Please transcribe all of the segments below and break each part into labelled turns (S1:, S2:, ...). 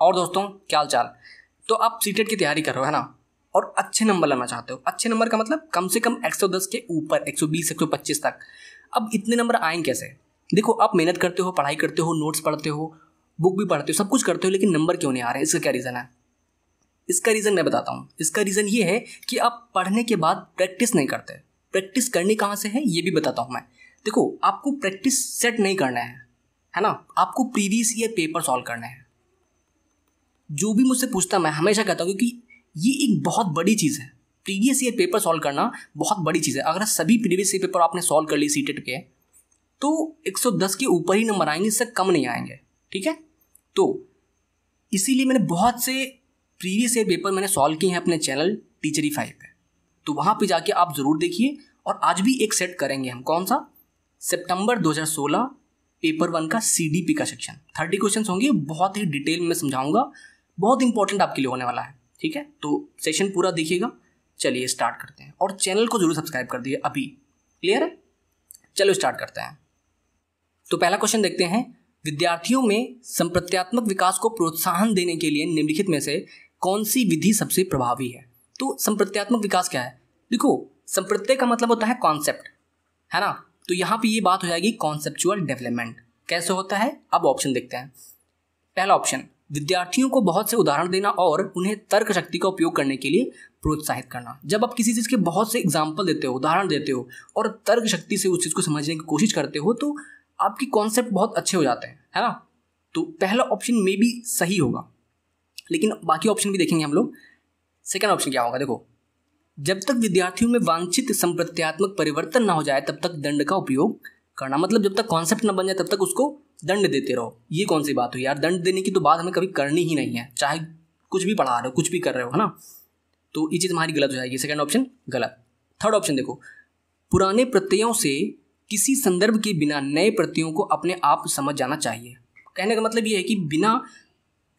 S1: और दोस्तों क्या हाल चाल तो आप सी e की तैयारी कर रहे हो है ना और अच्छे नंबर लाना चाहते हो अच्छे नंबर का मतलब कम से कम एक के ऊपर एक सौ तक अब इतने नंबर आएंगे कैसे देखो आप मेहनत करते हो पढ़ाई करते हो नोट्स पढ़ते हो बुक भी पढ़ते हो सब कुछ करते हो लेकिन नंबर क्यों नहीं आ रहे इसका क्या रीज़न है इसका रीज़न मैं बताता हूँ इसका रीज़न ये है कि आप पढ़ने के बाद प्रैक्टिस नहीं करते प्रैक्टिस करनी कहाँ से है ये भी बताता हूँ मैं देखो आपको प्रैक्टिस सेट नहीं करना है है ना आपको प्रीवियस ईयर पेपर सॉल्व करना है जो भी मुझसे पूछता मैं हमेशा कहता हूँ क्योंकि ये एक बहुत बड़ी चीज़ है प्रीवियस ईयर पेपर सॉल्व करना बहुत बड़ी चीज़ है अगर सभी प्रीवियस ईयर पेपर आपने सॉल्व कर लिए सी के तो 110 के ऊपर ही नंबर आएंगे इससे कम नहीं आएंगे ठीक है तो इसीलिए मैंने बहुत से प्रीवियस ईयर पेपर मैंने सॉल्व किए हैं अपने चैनल टीचरी फाइव पे तो वहाँ पे जाके आप ज़रूर देखिए और आज भी एक सेट करेंगे हम कौन सा सितंबर 2016 पेपर वन का सी का सेक्शन थर्टी क्वेश्चन होंगे बहुत ही डिटेल में समझाऊंगा बहुत इंपॉर्टेंट आपके लिए होने वाला है ठीक है तो सेशन पूरा देखिएगा चलिए स्टार्ट करते हैं और चैनल को ज़रूर सब्सक्राइब कर दिए अभी क्लियर है चलो स्टार्ट करते हैं तो पहला क्वेश्चन देखते हैं विद्यार्थियों में संप्रत्यात्मक विकास को प्रोत्साहन देने के लिए निम्नलिखित में से कौन सी विधि सबसे प्रभावी है तो संप्रत्यात्मक विकास क्या है देखो संप्रत्यय का मतलब होता है कॉन्सेप्ट है ना तो यहाँ पे ये बात हो जाएगी कॉन्सेप्चुअल डेवलपमेंट कैसे होता है अब ऑप्शन देखते हैं पहला ऑप्शन विद्यार्थियों को बहुत से उदाहरण देना और उन्हें तर्क शक्ति का उपयोग करने के लिए प्रोत्साहित करना जब आप किसी चीज़ के बहुत से एग्जाम्पल देते हो उदाहरण देते हो और तर्क शक्ति से उस चीज़ को समझने की कोशिश करते हो तो आपकी कॉन्सेप्ट बहुत अच्छे हो जाते हैं है ना तो पहला ऑप्शन मे भी सही होगा लेकिन बाकी ऑप्शन भी देखेंगे हम लोग सेकेंड ऑप्शन क्या होगा देखो जब तक विद्यार्थियों में वांछित संप्रत्यात्मक परिवर्तन ना हो जाए तब तक दंड का उपयोग करना मतलब जब तक कॉन्सेप्ट ना बन जाए तब तक उसको दंड देते रहो ये कौन सी बात हुई यार दंड देने की तो बात हमें कभी करनी ही नहीं है चाहे कुछ भी पढ़ा रहे हो कुछ भी कर रहे हो है ना तो ये चीज़ हमारी गलत हो जाएगी सेकेंड ऑप्शन गलत थर्ड ऑप्शन देखो पुराने प्रत्ययों से किसी संदर्भ के बिना नए प्रत्ययों को अपने आप समझ जाना चाहिए कहने का मतलब ये है कि बिना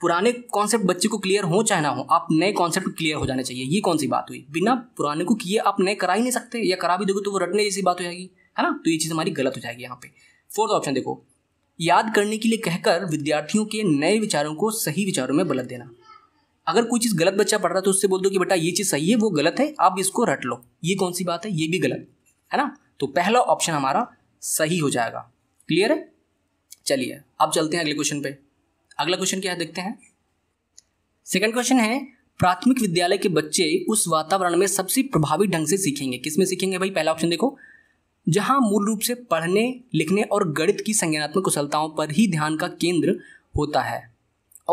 S1: पुराने कॉन्सेप्ट बच्चे को क्लियर हो चाहे ना हो आप नए कॉन्सेप्ट क्लियर हो जाने चाहिए ये कौन सी बात हुई बिना पुराने को किए आप नए करा ही नहीं सकते या करा भी दोगे तो वो रटने जैसी बात हो जाएगी है ना तो ये चीज़ हमारी गलत हो जाएगी यहाँ पे फोर्थ ऑप्शन देखो याद करने के लिए कहकर विद्यार्थियों के नए विचारों को सही विचारों में बदल देना अगर कोई चीज़ गलत बच्चा पढ़ रहा है तो उससे बोल दो कि बेटा ये चीज़ सही है वो गलत है आप इसको रट लो ये कौन सी बात है ये भी गलत है ना तो पहला ऑप्शन हमारा सही हो जाएगा क्लियर है चलिए अब चलते हैं अगले क्वेश्चन पे अगला क्वेश्चन क्या है देखते हैं सेकंड क्वेश्चन है प्राथमिक विद्यालय के बच्चे उस वातावरण में सबसे प्रभावी ढंग से सीखेंगे किसमें सीखेंगे भाई पहला ऑप्शन देखो जहां मूल रूप से पढ़ने लिखने और गणित की संज्ञानात्मक कुशलताओं पर ही ध्यान का केंद्र होता है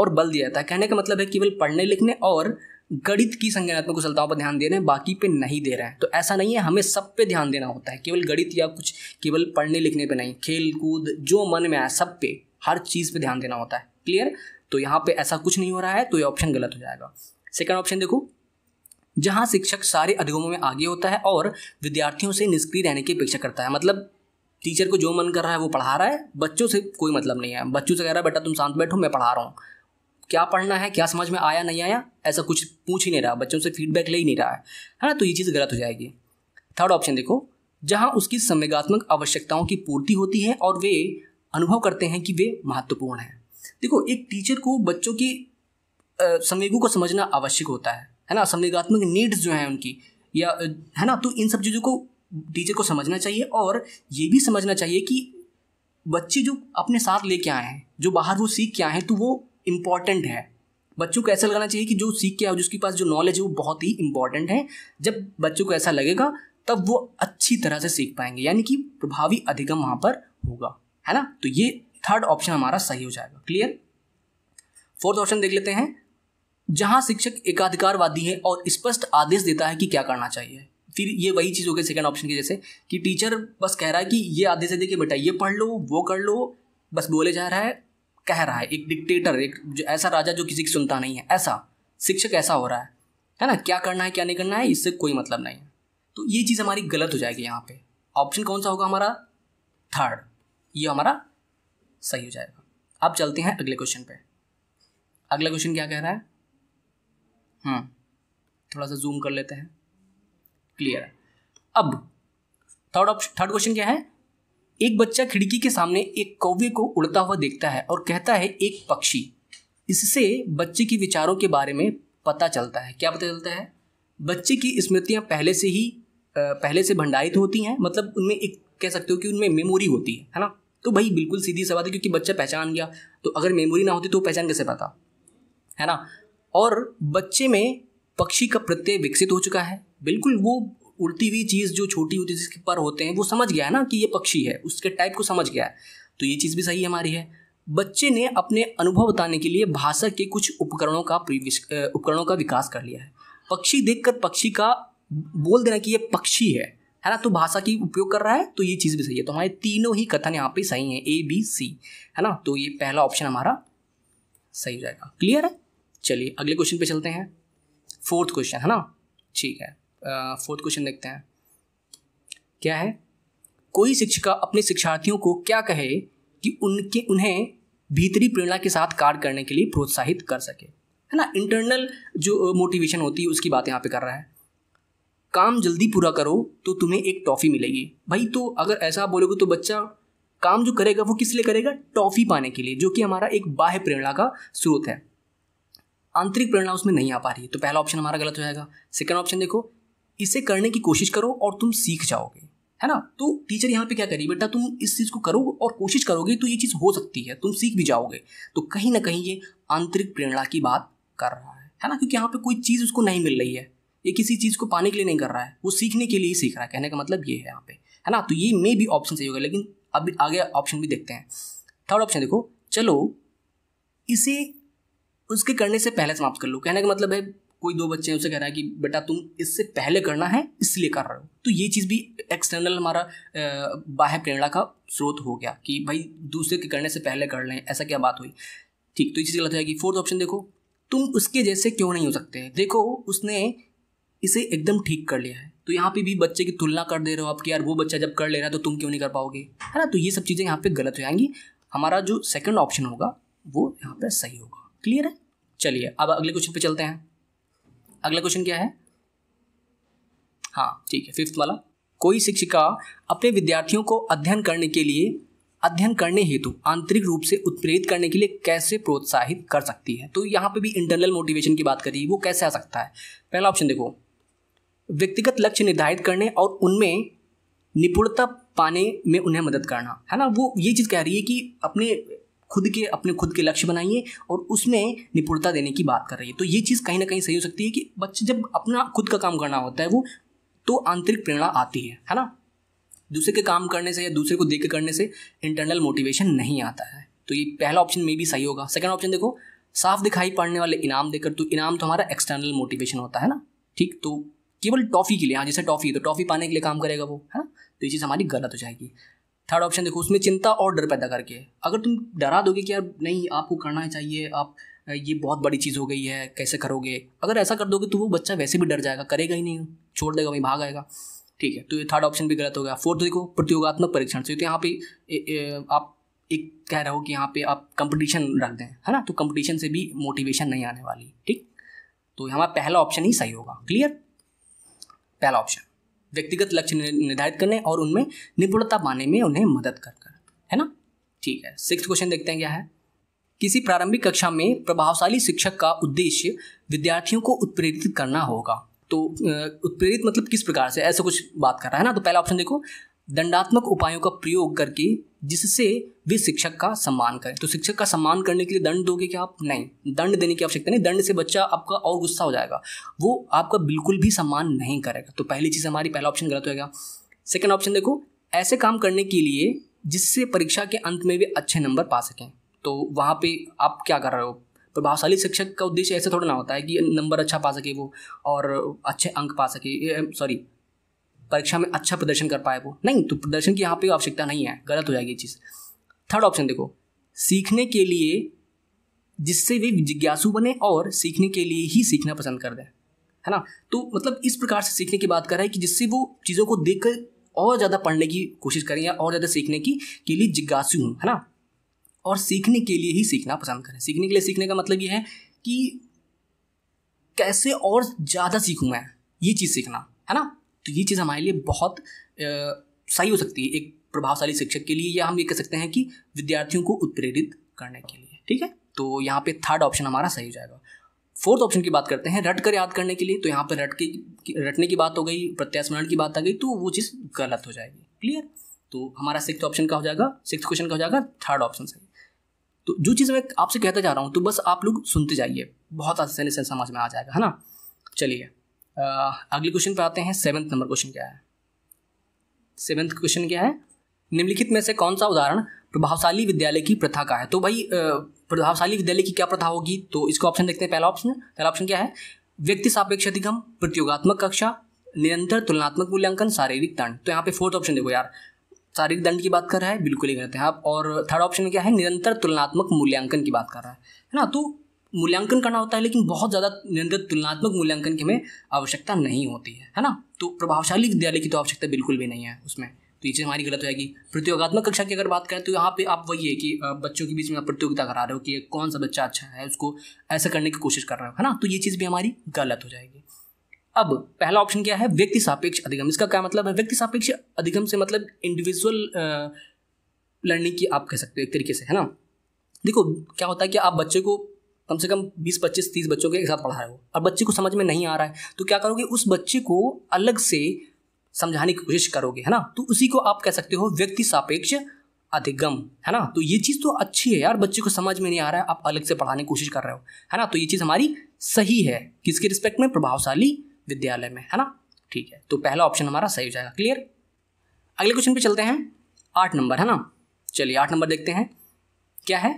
S1: और बल दिया जाता है कहने का मतलब है केवल पढ़ने लिखने और गणित की संज्ञानात्मक कुशलताओं पर ध्यान दे रहे हैं बाकी पे नहीं दे रहे हैं तो ऐसा नहीं है हमें सब पे ध्यान देना होता है केवल गणित या कुछ केवल पढ़ने लिखने पे नहीं खेल कूद जो मन में आए सब पे हर चीज़ पे ध्यान देना होता है क्लियर तो यहाँ पे ऐसा कुछ नहीं हो रहा है तो ये ऑप्शन गलत हो जाएगा सेकंड ऑप्शन देखो जहां शिक्षक सारे अधिगमों में आगे होता है और विद्यार्थियों से निष्क्रिय रहने की अपेक्षा करता है मतलब टीचर को जो मन कर रहा है वो पढ़ा रहा है बच्चों से कोई मतलब नहीं है बच्चों से कह रहा है बेटा तुम शांत बैठो मैं पढ़ा रहा हूँ क्या पढ़ना है क्या समझ में आया नहीं आया ऐसा कुछ पूछ ही नहीं रहा बच्चों से फीडबैक ले ही नहीं रहा है है ना तो ये चीज़ गलत हो जाएगी थर्ड ऑप्शन देखो जहाँ उसकी संवेगात्मक आवश्यकताओं की पूर्ति होती है और वे अनुभव करते हैं कि वे महत्वपूर्ण हैं देखो एक टीचर को बच्चों की संवेगों को समझना आवश्यक होता है है ना संवेगात्मक नीड्स जो हैं उनकी या है ना तो इन सब चीज़ों को टीचर को समझना चाहिए और ये भी समझना चाहिए कि बच्चे जो अपने साथ लेके आए हैं जो बाहर वो सीख के आए हैं तो वो इम्पॉर्टेंट है बच्चों को ऐसा लगाना चाहिए कि जो सीख के आए जिसके पास जो नॉलेज है वो बहुत ही इम्पॉर्टेंट है जब बच्चों को ऐसा लगेगा तब वो अच्छी तरह से सीख पाएंगे यानी कि प्रभावी अधिगम वहाँ पर होगा है ना तो ये थर्ड ऑप्शन हमारा सही हो जाएगा क्लियर फोर्थ ऑप्शन देख लेते हैं जहां शिक्षक एकाधिकारवादी है और स्पष्ट आदेश देता है कि क्या करना चाहिए फिर ये वही चीज़ हो गई सेकेंड ऑप्शन की जैसे कि टीचर बस कह रहा है कि ये आदेश दे कि बेटा ये पढ़ लो वो कर लो बस बोले जा रहा है कह रहा है एक डिक्टेटर एक जो ऐसा राजा जो किसी की सुनता नहीं है ऐसा शिक्षक ऐसा हो रहा है है ना क्या करना है क्या नहीं करना है इससे कोई मतलब नहीं है तो ये चीज़ हमारी गलत हो जाएगी यहाँ पे ऑप्शन कौन सा होगा हमारा थर्ड ये हमारा सही हो जाएगा अब चलते हैं अगले क्वेश्चन पे अगला क्वेश्चन क्या कह रहा है हाँ थोड़ा सा जूम कर लेते हैं क्लियर है अब थर्ड ऑप्शन थर्ड क्वेश्चन क्या है एक बच्चा खिड़की के सामने एक कौवे को उड़ता हुआ देखता है और कहता है एक पक्षी इससे बच्चे के विचारों के बारे में पता चलता है क्या पता चलता है बच्चे की स्मृतियाँ पहले से ही पहले से भंडारित होती हैं मतलब उनमें एक कह सकते हो कि उनमें मेमोरी होती है है ना तो भाई बिल्कुल सीधी सवाल है क्योंकि बच्चा पहचान गया तो अगर मेमोरी ना होती तो पहचान कैसे पाता है ना और बच्चे में पक्षी का प्रत्यय विकसित हो चुका है बिल्कुल वो उड़ती हुई चीज़ जो छोटी होती है जिसके पर होते हैं वो समझ गया है ना कि ये पक्षी है उसके टाइप को समझ गया है तो ये चीज़ भी सही हमारी है बच्चे ने अपने अनुभव बताने के लिए भाषा के कुछ उपकरणों का उपकरणों का विकास कर लिया है पक्षी देखकर पक्षी का बोल देना कि ये पक्षी है है ना तो भाषा की उपयोग कर रहा है तो ये चीज़ भी सही है तो हमारे तीनों ही कथन यहाँ पे सही हैं ए बी सी है ना तो ये पहला ऑप्शन हमारा सही रहेगा क्लियर है चलिए अगले क्वेश्चन पे चलते हैं फोर्थ क्वेश्चन है ना ठीक है फोर्थ क्वेश्चन देखते हैं क्या है कोई शिक्षिका अपने शिक्षार्थियों को क्या कहे कि उनके उन्हें भीतरी प्रेरणा के साथ कार्य करने के लिए प्रोत्साहित कर सके है ना इंटरनल जो मोटिवेशन होती है उसकी बात यहाँ पे कर रहा है काम जल्दी पूरा करो तो तुम्हें एक टॉफ़ी मिलेगी भाई तो अगर ऐसा बोलोगे तो बच्चा काम जो करेगा वो किस लिए करेगा टॉफ़ी पाने के लिए जो कि हमारा एक बाह्य प्रेरणा का स्रोत है आंतरिक प्रेरणा उसमें नहीं आ पा रही है तो पहला ऑप्शन हमारा गलत हो जाएगा सेकेंड ऑप्शन देखो इसे करने की कोशिश करो और तुम सीख जाओगे है ना तो टीचर यहाँ पे क्या करी बेटा तुम इस चीज़ को करो और कोशिश करोगे तो ये चीज़ हो सकती है तुम सीख भी जाओगे तो कहीं ना कहीं ये आंतरिक प्रेरणा की बात कर रहा है है ना क्योंकि यहाँ पे कोई चीज़ उसको नहीं मिल रही है ये किसी चीज़ को पाने के लिए नहीं कर रहा है वो सीखने के लिए ही सीख रहा है कहने का मतलब ये है यहाँ पे है ना तो ये मे भी ऑप्शन सही होगा लेकिन अब आगे ऑप्शन भी देखते हैं थर्ड ऑप्शन देखो चलो इसे उसके करने से पहले समाप्त कर लो कहने का मतलब है कोई दो बच्चे हैं उसे कह रहा है कि बेटा तुम इससे पहले करना है इसलिए कर रहे हो तो ये चीज़ भी एक्सटर्नल हमारा बाह्य प्रेरणा का स्रोत हो गया कि भाई दूसरे के करने से पहले कर लें ऐसा क्या बात हुई ठीक तो ये चीज़ गलत है कि फोर्थ ऑप्शन देखो तुम उसके जैसे क्यों नहीं हो सकते देखो उसने इसे एकदम ठीक कर लिया है तो यहाँ पे भी बच्चे की तुलना कर दे रहे हो आप कि यार वो बच्चा जब कर ले रहा है तो तुम क्यों नहीं कर पाओगे है ना तो ये सब चीज़ें यहाँ पे गलत हो जाएंगी हमारा जो सेकंड ऑप्शन होगा वो यहाँ पे सही होगा क्लियर है चलिए अब अगले क्वेश्चन पे चलते हैं अगला क्वेश्चन क्या है हाँ ठीक है फिफ्थ वाला कोई शिक्षिका अपने विद्यार्थियों को अध्ययन करने के लिए अध्ययन करने हेतु आंतरिक रूप से उत्प्रेरित करने के लिए कैसे प्रोत्साहित कर सकती है तो यहाँ पे भी इंटरनल मोटिवेशन की बात करिए वो कैसे आ सकता है पहला ऑप्शन देखो व्यक्तिगत लक्ष्य निर्धारित करने और उनमें निपुणता पाने में उन्हें मदद करना है ना वो ये चीज़ कह रही है कि अपने खुद के अपने खुद के लक्ष्य बनाइए और उसमें निपुणता देने की बात कर रही है तो ये चीज़ कहीं ना कहीं सही हो सकती है कि बच्चे जब अपना खुद का काम करना होता है वो तो आंतरिक प्रेरणा आती है है ना दूसरे के काम करने से या दूसरे को देख के करने से इंटरनल मोटिवेशन नहीं आता है तो ये पहला ऑप्शन में भी सही होगा सेकेंड ऑप्शन देखो साफ दिखाई पड़ने वाले इनाम देकर तो इनाम तो हमारा एक्सटर्नल मोटिवेशन होता है ना ठीक तो केवल टॉफ़ी के लिए हाँ जैसे टॉफ़ी तो टॉफ़ी पाने के लिए काम करेगा वो है ना तो ये चीज़ हमारी गलत हो जाएगी थर्ड ऑप्शन देखो उसमें चिंता और डर पैदा करके अगर तुम डरा दोगे कि यार नहीं आपको करना चाहिए आप ये बहुत बड़ी चीज़ हो गई है कैसे करोगे अगर ऐसा कर दोगे तो वो बच्चा वैसे भी डर जाएगा करेगा ही नहीं छोड़ देगा वहीं भाग आएगा ठीक है तो ये थर्ड ऑप्शन भी गलत हो गया फोर्थ देखो प्रतियोगात्मक परीक्षण से तो, तो यहाँ पे आप एक कह रहे हो कि यहाँ पे आप कंपटीशन रख दें है ना तो कंपटीशन से भी मोटिवेशन नहीं आने वाली ठीक तो हमारा पहला ऑप्शन ही सही होगा क्लियर पहला ऑप्शन व्यक्तिगत लक्ष्य निर्धारित करने और उनमें निपुणता पाने में उन्हें मदद कर कर है ना ठीक है सिक्स क्वेश्चन देखते हैं क्या है किसी प्रारंभिक कक्षा में प्रभावशाली शिक्षक का उद्देश्य विद्यार्थियों को उत्प्रेरित करना होगा तो उत्प्रेरित मतलब किस प्रकार से ऐसा कुछ बात कर रहा है ना तो पहला ऑप्शन देखो दंडात्मक उपायों का प्रयोग करके जिससे वे शिक्षक का सम्मान करें तो शिक्षक का सम्मान करने के लिए दंड दोगे क्या आप नहीं दंड देने की आवश्यकता नहीं दंड से बच्चा आपका और गुस्सा हो जाएगा वो आपका बिल्कुल भी सम्मान नहीं करेगा तो पहली चीज़ हमारी पहला ऑप्शन गलत होगा सेकेंड ऑप्शन देखो ऐसे काम करने के लिए जिससे परीक्षा के अंत में वे अच्छे नंबर पा सकें तो वहाँ पे आप क्या कर रहे हो प्रभावशाली शिक्षक का उद्देश्य ऐसे थोड़ा ना होता है कि नंबर अच्छा पा सके वो और अच्छे अंक पा सके सॉरी परीक्षा में अच्छा प्रदर्शन कर पाए वो नहीं तो प्रदर्शन की यहाँ पे आवश्यकता नहीं है गलत हो जाएगी ये चीज़ थर्ड ऑप्शन देखो सीखने के लिए जिससे वे जिज्ञासु बने और सीखने के लिए ही सीखना पसंद कर दें है ना तो मतलब इस प्रकार से सीखने की बात कर रहा है कि जिससे वो चीज़ों को देख कर और ज़्यादा पढ़ने की कोशिश करें या और ज़्यादा सीखने की के लिए जिज्ञासु हूँ है ना और सीखने के लिए ही सीखना पसंद करें सीखने के लिए सीखने का मतलब ये है कि कैसे और ज़्यादा सीखूँ मैं ये चीज़ सीखना है ना तो ये चीज़ हमारे लिए बहुत सही हो सकती है एक प्रभावशाली शिक्षक के लिए या हम ये कह सकते हैं कि विद्यार्थियों को उत्प्रेरित करने के लिए ठीक है तो यहाँ पे थर्ड ऑप्शन हमारा सही हो जाएगा फोर्थ ऑप्शन की बात करते हैं रट कर याद करने के लिए तो यहाँ पर रट के रटने की बात हो गई प्रत्यास्मरण की बात आ गई तो वो चीज़ गलत हो जाएगी क्लियर तो हमारा सिक्स ऑप्शन का हो जाएगा सिक्स क्वेश्चन का हो जाएगा थर्ड ऑप्शन सही तो जो चीज़ मैं आपसे कहता जा रहा हूँ तो बस आप लोग सुनते जाइए बहुत आसानी से समझ में आ जाएगा है ना चलिए अगले क्वेश्चन पर आते हैं सेवन्थ नंबर क्वेश्चन क्या है सेवन्थ क्वेश्चन क्या है निम्नलिखित में से कौन सा उदाहरण प्रभावशाली विद्यालय की प्रथा का है तो भाई प्रभावशाली विद्यालय की क्या प्रथा होगी तो इसको ऑप्शन देखते हैं पहला ऑप्शन पहला ऑप्शन क्या है व्यक्ति सापेक्ष अधिगम प्रतियोगात्मक कक्षा निरंतर तुलनात्मक मूल्यांकन शारीरिक दंड तो यहाँ पे फोर्थ ऑप्शन देखो यार शारीरिक दंड की बात कर रहा है बिल्कुल ही गलत है आप हाँ, और थर्ड ऑप्शन क्या है निरंतर तुलनात्मक मूल्यांकन की बात कर रहा है है ना तो मूल्यांकन करना होता है लेकिन बहुत ज़्यादा निरंतर तुलनात्मक मूल्यांकन की हमें आवश्यकता नहीं होती है है ना तो प्रभावशाली विद्यालय की तो आवश्यकता बिल्कुल भी नहीं है उसमें तो ये चीज़ हमारी गलत हो जाएगी प्रतियोगात्मक कक्षा की अगर बात करें तो यहाँ पे आप वही है कि बच्चों के बीच में आप प्रतियोगिता करा रहे हो कि कौन सा बच्चा अच्छा है उसको ऐसा करने की कोशिश कर रहे हो है ना तो ये चीज़ भी हमारी गलत हो जाएगी अब पहला ऑप्शन क्या है व्यक्ति सापेक्ष अधिगम इसका क्या मतलब है व्यक्ति सापेक्ष अधिगम से मतलब इंडिविजुअल लर्निंग की आप कह सकते हो एक तरीके से है ना देखो क्या होता है कि आप बच्चे को कम से कम बीस पच्चीस तीस बच्चों के एक साथ पढ़ा रहे हो और बच्चे को समझ में नहीं आ रहा है तो क्या करोगे उस बच्चे को अलग से समझाने की कोशिश करोगे है ना तो उसी को आप कह सकते हो व्यक्ति सापेक्ष अधिगम है ना तो ये चीज़ तो अच्छी है यार बच्चे को समझ में नहीं आ रहा है आप अलग से पढ़ाने की कोशिश कर रहे हो है ना तो ये चीज़ हमारी सही है किसके रिस्पेक्ट में प्रभावशाली विद्यालय में है ना ठीक है तो पहला ऑप्शन हमारा सही हो जाएगा क्लियर अगले क्वेश्चन पे चलते हैं आठ नंबर है ना चलिए आठ नंबर देखते हैं क्या है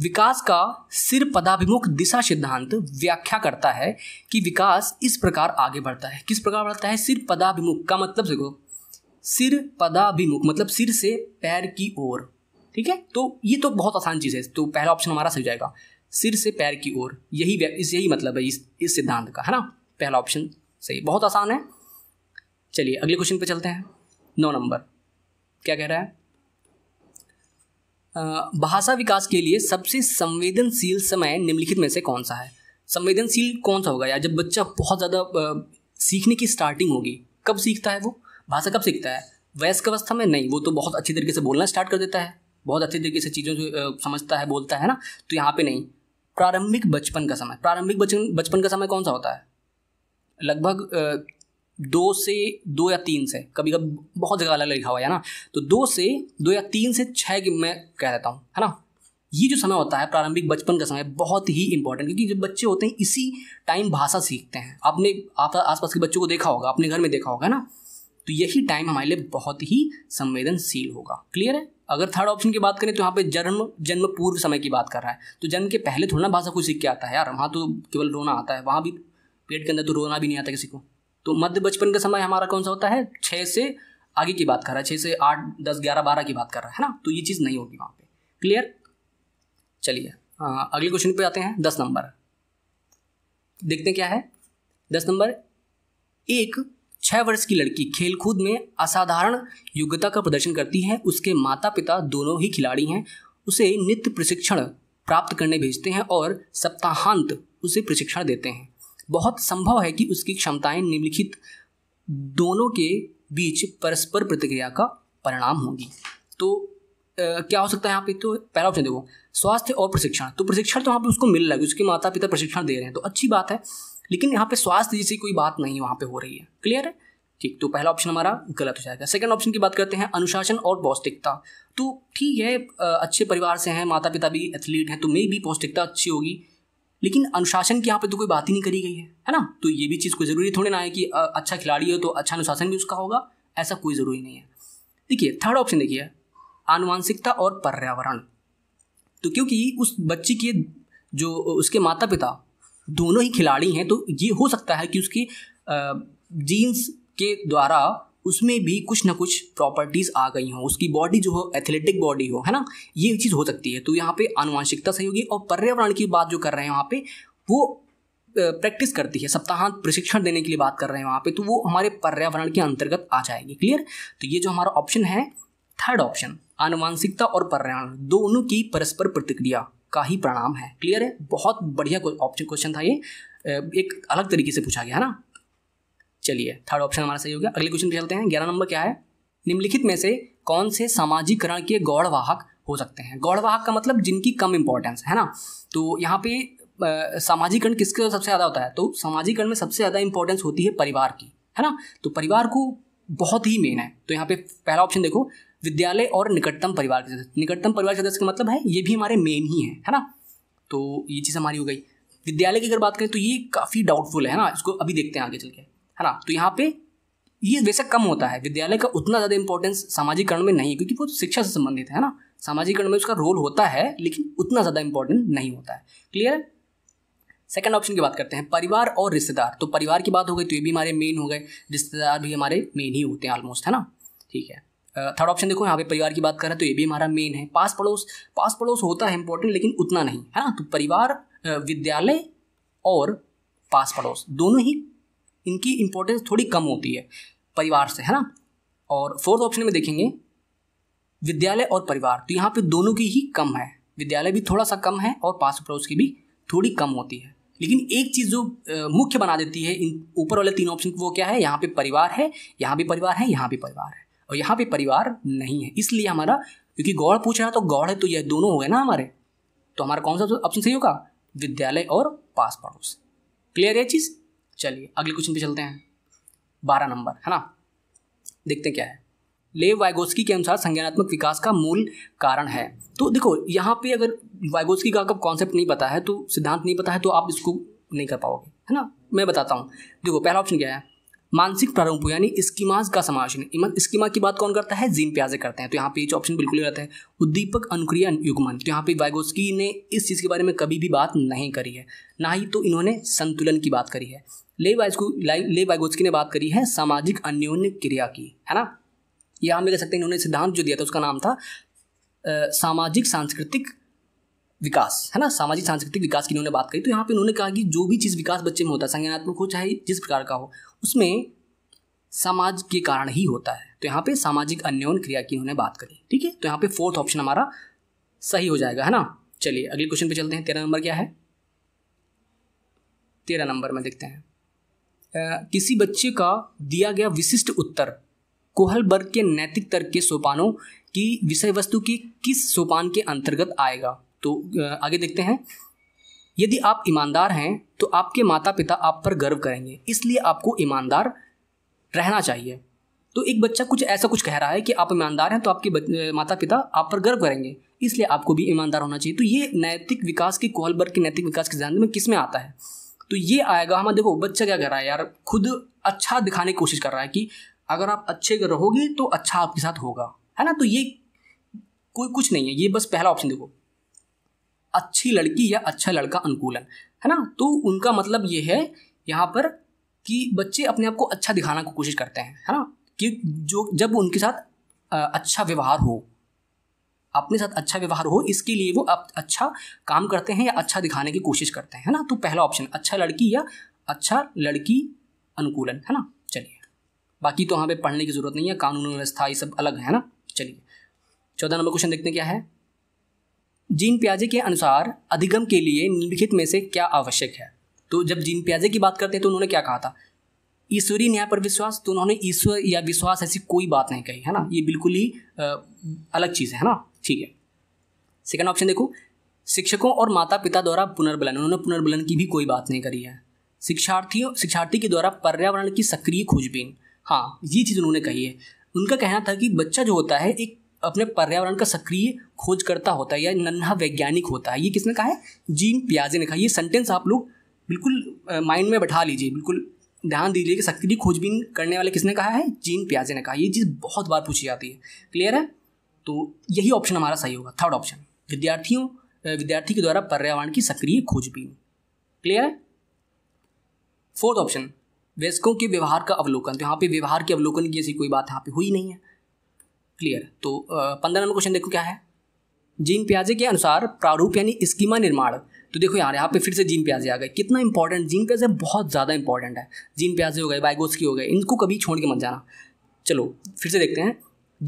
S1: विकास का सिर पदाभिमुख दिशा सिद्धांत व्याख्या करता है कि विकास इस प्रकार आगे बढ़ता है किस प्रकार बढ़ता है सिर पदाभिमुख का मतलब देखो सिर पदाभिमुख मतलब सिर से पैर की ओर ठीक है तो ये तो बहुत आसान चीज़ है तो पहला ऑप्शन हमारा सही जाएगा सिर से पैर की ओर यही इस यही मतलब है इस इस सिद्धांत का है ना पहला ऑप्शन सही बहुत आसान है चलिए अगले क्वेश्चन पे चलते हैं नौ नंबर क्या कह रहा है भाषा विकास के लिए सबसे संवेदनशील समय निम्नलिखित में से कौन सा है संवेदनशील कौन सा होगा या जब बच्चा बहुत ज़्यादा सीखने की स्टार्टिंग होगी कब सीखता है वो भाषा कब सीखता है वयस्क अवस्था में नहीं वो तो बहुत अच्छी तरीके से बोलना स्टार्ट कर देता है बहुत अच्छी तरीके से चीज़ों को समझता है बोलता है ना तो यहाँ पे नहीं प्रारंभिक बचपन का समय प्रारंभिक बचपन बचपन का समय कौन सा होता है लगभग दो से दो या तीन से कभी कभी बहुत जगह अलग लिखा हुआ है ना तो दो से दो या तीन से छः की मैं कह देता हूँ है ना ये जो समय होता है प्रारंभिक बचपन का समय बहुत ही इंपॉर्टेंट क्योंकि जब बच्चे होते हैं इसी टाइम भाषा सीखते हैं आपने आप आसपास के बच्चों को देखा होगा अपने घर में देखा होगा ना तो यही टाइम हमारे लिए बहुत ही संवेदनशील होगा क्लियर है अगर थर्ड ऑप्शन की बात करें तो यहाँ पे जन्म जन्म पूर्व समय की बात कर रहा है तो जन्म के पहले थोड़ा ना भाषा को सीख के आता है यार वहाँ तो केवल रोना आता है वहाँ भी पेट के अंदर तो रोना भी नहीं आता किसी को तो मध्य बचपन का समय हमारा कौन सा होता है छः से आगे की बात कर रहा है छः से आठ दस ग्यारह बारह की बात कर रहा है ना तो ये चीज़ नहीं होगी वहाँ पे क्लियर चलिए हाँ, अगले क्वेश्चन पे आते हैं दस नंबर देखते हैं क्या है दस नंबर एक छः वर्ष की लड़की खेलकूद में असाधारण योग्यता का प्रदर्शन करती है उसके माता पिता दोनों ही खिलाड़ी हैं उसे नित्य प्रशिक्षण प्राप्त करने भेजते हैं और सप्ताहांत उसे प्रशिक्षण देते हैं बहुत संभव है कि उसकी क्षमताएं निम्नलिखित दोनों के बीच परस्पर प्रतिक्रिया का परिणाम होगी तो Uh, क्या हो सकता है यहाँ पे तो पहला ऑप्शन देखो स्वास्थ्य और प्रशिक्षण तो प्रशिक्षण तो वहाँ पे उसको मिल रहा है उसके माता पिता प्रशिक्षण दे रहे हैं तो अच्छी बात है लेकिन यहाँ पे स्वास्थ्य जैसी कोई बात नहीं वहाँ पे हो रही है क्लियर है ठीक तो पहला ऑप्शन हमारा गलत हो जाएगा सेकंड ऑप्शन की बात करते हैं अनुशासन और पौष्टिकता तो ठीक है अच्छे परिवार से हैं माता पिता भी एथलीट हैं तो मे भी पौष्टिकता अच्छी होगी लेकिन अनुशासन की यहाँ पे तो कोई बात ही नहीं करी गई है है ना तो ये भी चीज़ कोई ज़रूरी थोड़ी ना है कि अच्छा खिलाड़ी हो तो अच्छा अनुशासन भी उसका होगा ऐसा कोई ज़रूरी नहीं है देखिए थर्ड ऑप्शन देखिए आनुवांशिकता और पर्यावरण तो क्योंकि उस बच्ची के जो उसके माता पिता दोनों ही खिलाड़ी हैं तो ये हो सकता है कि उसके जीन्स के द्वारा उसमें भी कुछ ना कुछ प्रॉपर्टीज़ आ गई हों उसकी बॉडी जो हो एथलेटिक बॉडी हो है ना ये चीज़ हो सकती है तो यहाँ पे अनुवांशिकता सही होगी और पर्यावरण की बात जो कर रहे हैं वहाँ पे वो प्रैक्टिस करती है सप्ताहांत प्रशिक्षण देने के लिए बात कर रहे हैं वहाँ पे तो वो हमारे पर्यावरण के अंतर्गत आ जाएगी क्लियर तो ये जो हमारा ऑप्शन है थर्ड ऑप्शन आनुवंशिकता और पर्यावरण दोनों की परस्पर प्रतिक्रिया का ही परिणाम है क्लियर है बहुत बढ़िया ऑप्शन क्वेश्चन था ये एक अलग तरीके से पूछा गया है ना चलिए थर्ड ऑप्शन हमारा सही हो गया अगले क्वेश्चन पे चलते हैं ग्यारह नंबर क्या है निम्नलिखित में से कौन से सामाजिकरण के गौड़वाहक हो सकते हैं गौड़वाहक का मतलब जिनकी कम इंपॉर्टेंस है ना तो यहाँ पे सामाजिकरण किसके सबसे ज़्यादा होता है तो सामाजिकरण में सबसे ज़्यादा इंपॉर्टेंस होती है परिवार की है ना तो परिवार को बहुत ही मेन है तो यहाँ पे पहला ऑप्शन देखो विद्यालय और निकटतम परिवार के सदस्य निकटतम परिवार के सदस्य का मतलब है ये भी हमारे मेन ही है है ना तो ये चीज़ हमारी हो गई विद्यालय की अगर बात करें तो ये काफ़ी डाउटफुल है ना इसको अभी देखते हैं आगे चल के है ना तो यहाँ पे ये वैसे कम होता है विद्यालय का उतना ज़्यादा इंपॉर्टेंस सामाजिकरण में नहीं है क्योंकि वो तो शिक्षा से संबंधित है ना सामाजिकरण में उसका रोल होता है लेकिन उतना ज़्यादा इंपॉर्टेंट नहीं होता है क्लियर है सेकंड ऑप्शन की बात करते हैं परिवार और रिश्तेदार तो परिवार की बात हो गई तो ये भी हमारे मेन हो गए रिश्तेदार भी हमारे मेन ही होते हैं ऑलमोस्ट है ना ठीक है थर्ड ऑप्शन देखो यहाँ पे परिवार की बात कर रहे हैं तो ये भी हमारा मेन है पास पड़ोस पास पड़ोस होता है इंपॉर्टेंट लेकिन उतना नहीं है ना तो परिवार विद्यालय और पास पड़ोस दोनों ही इनकी इंपॉर्टेंस थोड़ी कम होती है परिवार से है ना और फोर्थ ऑप्शन में देखेंगे विद्यालय और परिवार तो यहाँ पे दोनों की ही कम है विद्यालय भी थोड़ा सा कम है और पास पड़ोस की भी थोड़ी कम होती है लेकिन एक चीज़ जो मुख्य बना देती है इन ऊपर वाले तीन ऑप्शन वो क्या है यहाँ पे परिवार है यहाँ भी परिवार है यहाँ भी परिवार है और यहाँ पे परिवार नहीं है इसलिए हमारा क्योंकि गौड़ पूछ रहा तो गौड़ है तो यह दोनों हो गए ना हमारे तो हमारा कौन सा ऑप्शन सही होगा विद्यालय और पास पड़ोस क्लियर है चीज़ चलिए अगले क्वेश्चन पे चलते हैं बारह नंबर है ना देखते हैं क्या है ले वाइगोस्की के अनुसार संज्ञानात्मक विकास का मूल कारण है तो देखो यहाँ पे अगर वाइगोस्की का कब कॉन्सेप्ट नहीं पता है तो सिद्धांत नहीं पता है तो आप इसको नहीं कर पाओगे है ना मैं बताता हूँ देखो पहला ऑप्शन क्या है मानसिक प्रारूप यानी स्कीमाज का समावेशन स्कीमा की बात कौन करता है जीन प्याजे करते हैं तो यहाँ पे जो ऑप्शन बिल्कुल रहता है उद्दीपक अनुक्रिया युगमन तो यहाँ पे वाइगोस्की ने इस चीज़ के बारे में कभी भी बात नहीं करी है ना ही तो इन्होंने संतुलन की बात करी है ले वाइजको ले वाइगोस्की ने बात करी है सामाजिक अन्योन्य क्रिया की है ना यहाँ हम कह सकते हैं इन्होंने सिद्धांत जो दिया था उसका नाम था सामाजिक सांस्कृतिक विकास है ना सामाजिक सांस्कृतिक विकास की इन्होंने बात करी तो यहाँ पे उन्होंने कहा कि जो भी चीज़ विकास बच्चे में होता है संज्ञानात्मक हो चाहे जिस प्रकार का हो उसमें समाज के कारण ही होता है तो यहाँ पे सामाजिक अन्योन क्रिया की उन्होंने बात करी ठीक है तो यहाँ पे फोर्थ ऑप्शन हमारा सही हो जाएगा है ना चलिए अगले क्वेश्चन पे चलते हैं तेरह नंबर क्या है तेरह नंबर में देखते हैं आ, किसी बच्चे का दिया गया विशिष्ट उत्तर कोहलबर्ग के नैतिक तर्क के सोपानों की विषय वस्तु के किस सोपान के अंतर्गत आएगा तो आगे देखते हैं यदि आप ईमानदार हैं तो आपके माता पिता आप पर गर्व करेंगे इसलिए आपको ईमानदार रहना चाहिए तो एक बच्चा कुछ ऐसा कुछ कह रहा है कि आप ईमानदार हैं तो आपके माता पिता आप पर गर्व करेंगे इसलिए आपको भी ईमानदार होना चाहिए तो ये नैतिक विकास की कोहलबर्ग के नैतिक विकास के सिद्धांत में किस में आता है तो ये आएगा हमें हाँ, देखो बच्चा क्या कर रहा है यार खुद अच्छा दिखाने की कोशिश कर रहा है कि अगर आप अच्छे रहोगे तो अच्छा आपके साथ होगा है ना तो ये कोई कुछ नहीं है ये बस पहला ऑप्शन देखो अच्छी लड़की या अच्छा लड़का अनुकूलन है ना तो उनका मतलब ये है यहाँ पर कि बच्चे अपने आप को अच्छा दिखाने की कोशिश करते हैं है ना कि जो जब उनके साथ अच्छा व्यवहार हो अपने साथ अच्छा व्यवहार हो इसके लिए वो अच्छा काम करते हैं या अच्छा दिखाने की कोशिश करते हैं है ना तो पहला ऑप्शन अच्छा लड़की या अच्छा लड़की अनुकूलन है ना चलिए बाकी तो वहाँ पे पढ़ने की ज़रूरत नहीं है कानून व्यवस्था ये सब अलग है ना चलिए चौदह नंबर क्वेश्चन देखते हैं क्या है जीन प्याजे के अनुसार अधिगम के लिए निम्नलिखित में से क्या आवश्यक है तो जब जीन प्याजे की बात करते हैं तो उन्होंने क्या कहा था ईश्वरीय न्याय पर विश्वास तो उन्होंने ईश्वर या विश्वास ऐसी कोई बात नहीं कही है ना ये बिल्कुल ही अलग चीज़ है ना ठीक है सेकेंड ऑप्शन देखो शिक्षकों और माता पिता द्वारा पुनर्बलन उन्होंने पुनर्बलन की भी कोई बात नहीं करी है शिक्षार्थियों शिक्षार्थी के द्वारा पर्यावरण की सक्रिय खोजबीन हाँ ये चीज़ उन्होंने कही है उनका कहना था कि बच्चा जो होता है एक अपने पर्यावरण का सक्रिय खोजकर्ता होता है या नन्हा वैज्ञानिक होता है ये किसने कहा है जीन प्याजे ने कहा ये सेंटेंस आप लोग बिल्कुल माइंड में बैठा लीजिए बिल्कुल ध्यान दीजिए कि सक्रिय खोजबीन करने वाले किसने कहा है जीन प्याजे ने कहा ये चीज़ बहुत बार पूछी जाती है क्लियर है तो यही ऑप्शन हमारा सही होगा थर्ड ऑप्शन विद्यार्थियों विद्यार्थी के द्वारा पर्यावरण की सक्रिय खोजबीन क्लियर है फोर्थ ऑप्शन वयस्कों के व्यवहार का अवलोकन तो यहाँ पे व्यवहार के अवलोकन की ऐसी कोई बात यहाँ पे हुई नहीं है क्लियर तो पंद्रह नंबर क्वेश्चन देखो क्या है जीन प्याजे के अनुसार प्रारूप यानी स्कीमा निर्माण तो देखो यार यहाँ पे फिर से जीन प्याजे आ गए कितना इंपॉर्टेंट जीन प्याजे बहुत ज़्यादा इंपॉर्टेंट है जीन प्याजे हो गए बाइगोस की हो गए इनको कभी छोड़ के मत जाना चलो फिर से देखते हैं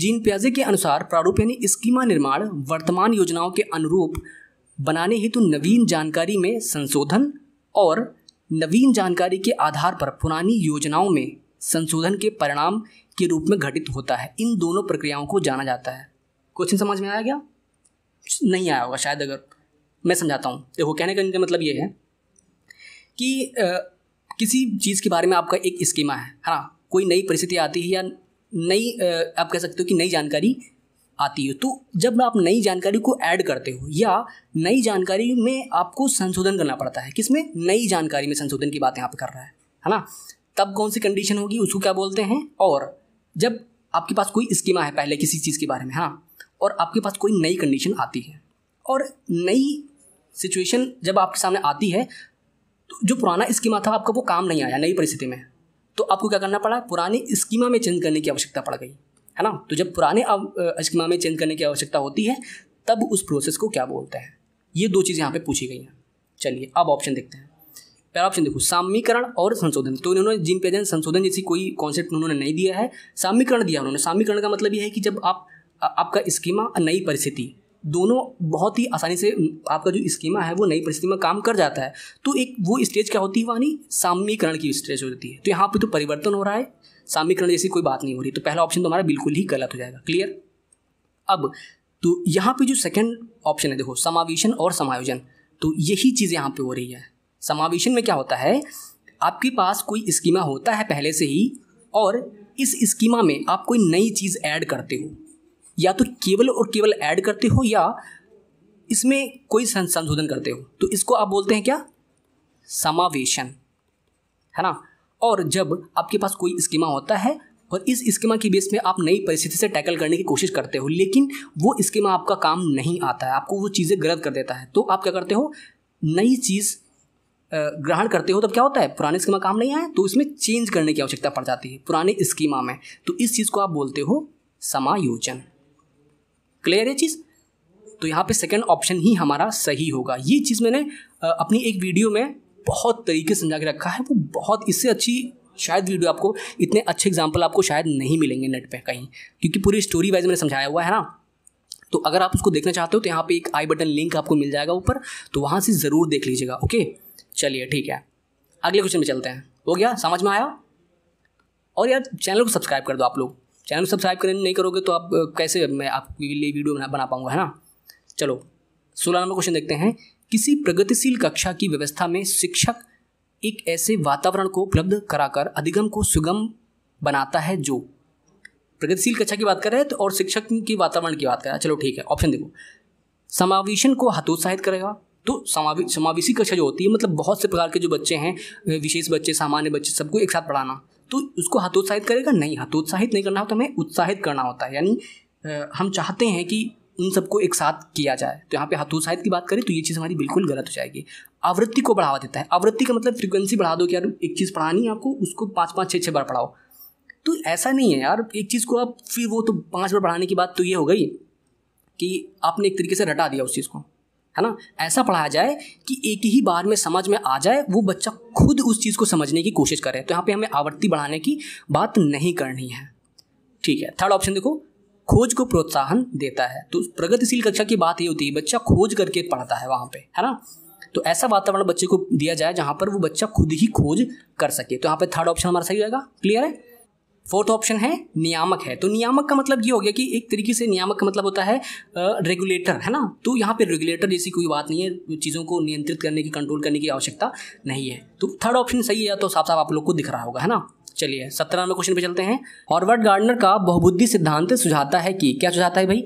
S1: जीन प्याजे के अनुसार प्रारूप यानी स्कीमा निर्माण वर्तमान योजनाओं के अनुरूप बनाने हेतु नवीन जानकारी में संशोधन और नवीन जानकारी के आधार पर पुरानी योजनाओं में संशोधन के परिणाम के रूप में घटित होता है इन दोनों प्रक्रियाओं को जाना जाता है क्वेश्चन समझ में आया क्या नहीं आया होगा शायद अगर मैं समझाता हूँ देखो कहने का इनका मतलब ये है कि आ, किसी चीज़ के बारे में आपका एक स्कीमा है है ना कोई नई परिस्थिति आती है या नई आप कह सकते हो कि नई जानकारी आती है तो जब आप नई जानकारी को ऐड करते हो या नई जानकारी में आपको संशोधन करना पड़ता है किसमें नई जानकारी में संशोधन की बात यहाँ कर रहा है है ना तब कौन सी कंडीशन होगी उसको क्या बोलते हैं और जब आपके पास कोई स्कीमा है पहले किसी चीज़ के बारे में हाँ और आपके पास कोई नई कंडीशन आती है और नई सिचुएशन जब आपके सामने आती है तो जो पुराना स्कीमा था आपका वो काम नहीं आया नई परिस्थिति में तो आपको क्या करना पड़ा पुराने स्कीमा में चेंज करने की आवश्यकता पड़ गई है ना तो जब पुराने स्कीमा में चेंज करने की आवश्यकता होती है तब उस प्रोसेस को क्या बोलते हैं ये दो चीज़ें यहाँ पे पूछी गई हैं चलिए अब ऑप्शन देखते हैं पहला ऑप्शन देखो सामीकरण और संशोधन तो इन्होंने जिन जन संशोधन जैसी कोई कॉन्सेप्ट उन्होंने नहीं दिया है सामीकरण दिया उन्होंने सामीकरण का मतलब ये है कि जब आप आपका स्कीमा नई परिस्थिति दोनों बहुत ही आसानी से आपका जो स्कीमा है वो नई परिस्थिति में काम कर जाता है तो एक वो स्टेज क्या होती है वानी सामीकरण की स्टेज होती है तो यहाँ पर तो परिवर्तन हो रहा है सामीकरण जैसी कोई बात नहीं हो रही तो पहला ऑप्शन तो हमारा बिल्कुल ही गलत हो जाएगा क्लियर अब तो यहाँ पे जो सेकंड ऑप्शन है देखो समावेशन और समायोजन तो यही चीज़ यहाँ पे हो रही है समावेशन में क्या होता है आपके पास कोई स्कीमा होता है पहले से ही और इस स्कीमा में आप कोई नई चीज़ ऐड करते हो या तो केवल और केवल ऐड करते हो या इसमें कोई संशोधन करते हो तो इसको आप बोलते हैं क्या समावेशन है ना और जब आपके पास कोई स्कीमा होता है और इस स्कीमा के बेस में आप नई परिस्थिति से टैकल करने की कोशिश करते हो लेकिन वो स्कीमा आपका काम नहीं आता है आपको वो चीज़ें गलत कर देता है तो आप क्या करते हो नई चीज़ ग्रहण करते हो तब क्या होता है पुराने स्कीमा काम नहीं आए तो इसमें चेंज करने की आवश्यकता पड़ जाती है पुराने स्कीमा में तो इस चीज़ को आप बोलते हो समायोजन क्लियर है चीज़ तो यहाँ पे सेकंड ऑप्शन ही हमारा सही होगा ये चीज़ मैंने अपनी एक वीडियो में बहुत तरीके से समझा के रखा है वो बहुत इससे अच्छी शायद वीडियो आपको इतने अच्छे एग्जाम्पल आपको शायद नहीं मिलेंगे नेट पे कहीं क्योंकि पूरी स्टोरी वाइज मैंने समझाया हुआ है ना तो अगर आप उसको देखना चाहते हो तो यहाँ पे एक आई बटन लिंक आपको मिल जाएगा ऊपर तो वहाँ से ज़रूर देख लीजिएगा ओके चलिए ठीक है अगले क्वेश्चन में चलते हैं हो गया समझ में आया और यार चैनल को सब्सक्राइब कर दो आप लोग चैनल को सब्सक्राइब करें नहीं करोगे तो आप कैसे मैं आपके लिए वीडियो बना बना पाऊँगा है ना चलो सोलह नंबर क्वेश्चन देखते हैं किसी प्रगतिशील कक्षा की व्यवस्था में शिक्षक एक ऐसे वातावरण को उपलब्ध कराकर अधिगम को सुगम बनाता है जो प्रगतिशील कक्षा की बात कर रहे हैं तो और शिक्षक की वातावरण की बात कर रहे हैं चलो ठीक है ऑप्शन देखो समावेशन को हतोत्साहित करेगा तो समावेश समावेशी कक्षा जो होती है मतलब बहुत से प्रकार के जो बच्चे हैं विशेष बच्चे सामान्य बच्चे सबको एक साथ पढ़ाना तो उसको हतोत्साहित करेगा नहीं हतोत्साहित नहीं करना होता हमें उत्साहित करना होता है यानी हम चाहते हैं कि उन सबको एक साथ किया जाए तो यहाँ पे हतोत्साहित की बात करें तो ये चीज़ हमारी बिल्कुल गलत हो जाएगी आवृत्ति को बढ़ावा देता है आवृत्ति का मतलब फ्रीक्वेंसी बढ़ा दो कि यार एक चीज़ पढ़ानी है आपको उसको पाँच पाँच छः छः बार पढ़ाओ तो ऐसा नहीं है यार एक चीज़ को आप फिर वो तो पाँच बार पढ़ाने की बात तो ये हो गई कि आपने एक तरीके से रटा दिया उस चीज़ को है ना ऐसा पढ़ाया जाए कि एक ही बार में समझ में आ जाए वो बच्चा खुद उस चीज़ को समझने की कोशिश करे तो यहाँ पे हमें आवृत्ति बढ़ाने की बात नहीं करनी है ठीक है थर्ड ऑप्शन देखो खोज को प्रोत्साहन देता है तो प्रगतिशील कक्षा की बात ये होती है बच्चा खोज करके पढ़ता है वहाँ पे है ना तो ऐसा वातावरण बच्चे को दिया जाए जहाँ पर वो बच्चा खुद ही खोज कर सके तो यहाँ पे थर्ड ऑप्शन हमारा सही रहेगा क्लियर है फोर्थ ऑप्शन है नियामक है तो नियामक का मतलब ये हो गया कि एक तरीके से नियामक का मतलब होता है रेगुलेटर है ना तो यहाँ पर रेगुलेटर जैसी कोई बात नहीं है चीज़ों को नियंत्रित करने की कंट्रोल करने की आवश्यकता नहीं है तो थर्ड ऑप्शन सही है तो साफ साफ आप लोग को दिख रहा होगा है ना चलिए सत्रह नंबर क्वेश्चन पे चलते हैं हॉर्वर्ड गार्डनर का बहुबुद्धि सिद्धांत सुझाता है कि क्या सुझाता है भाई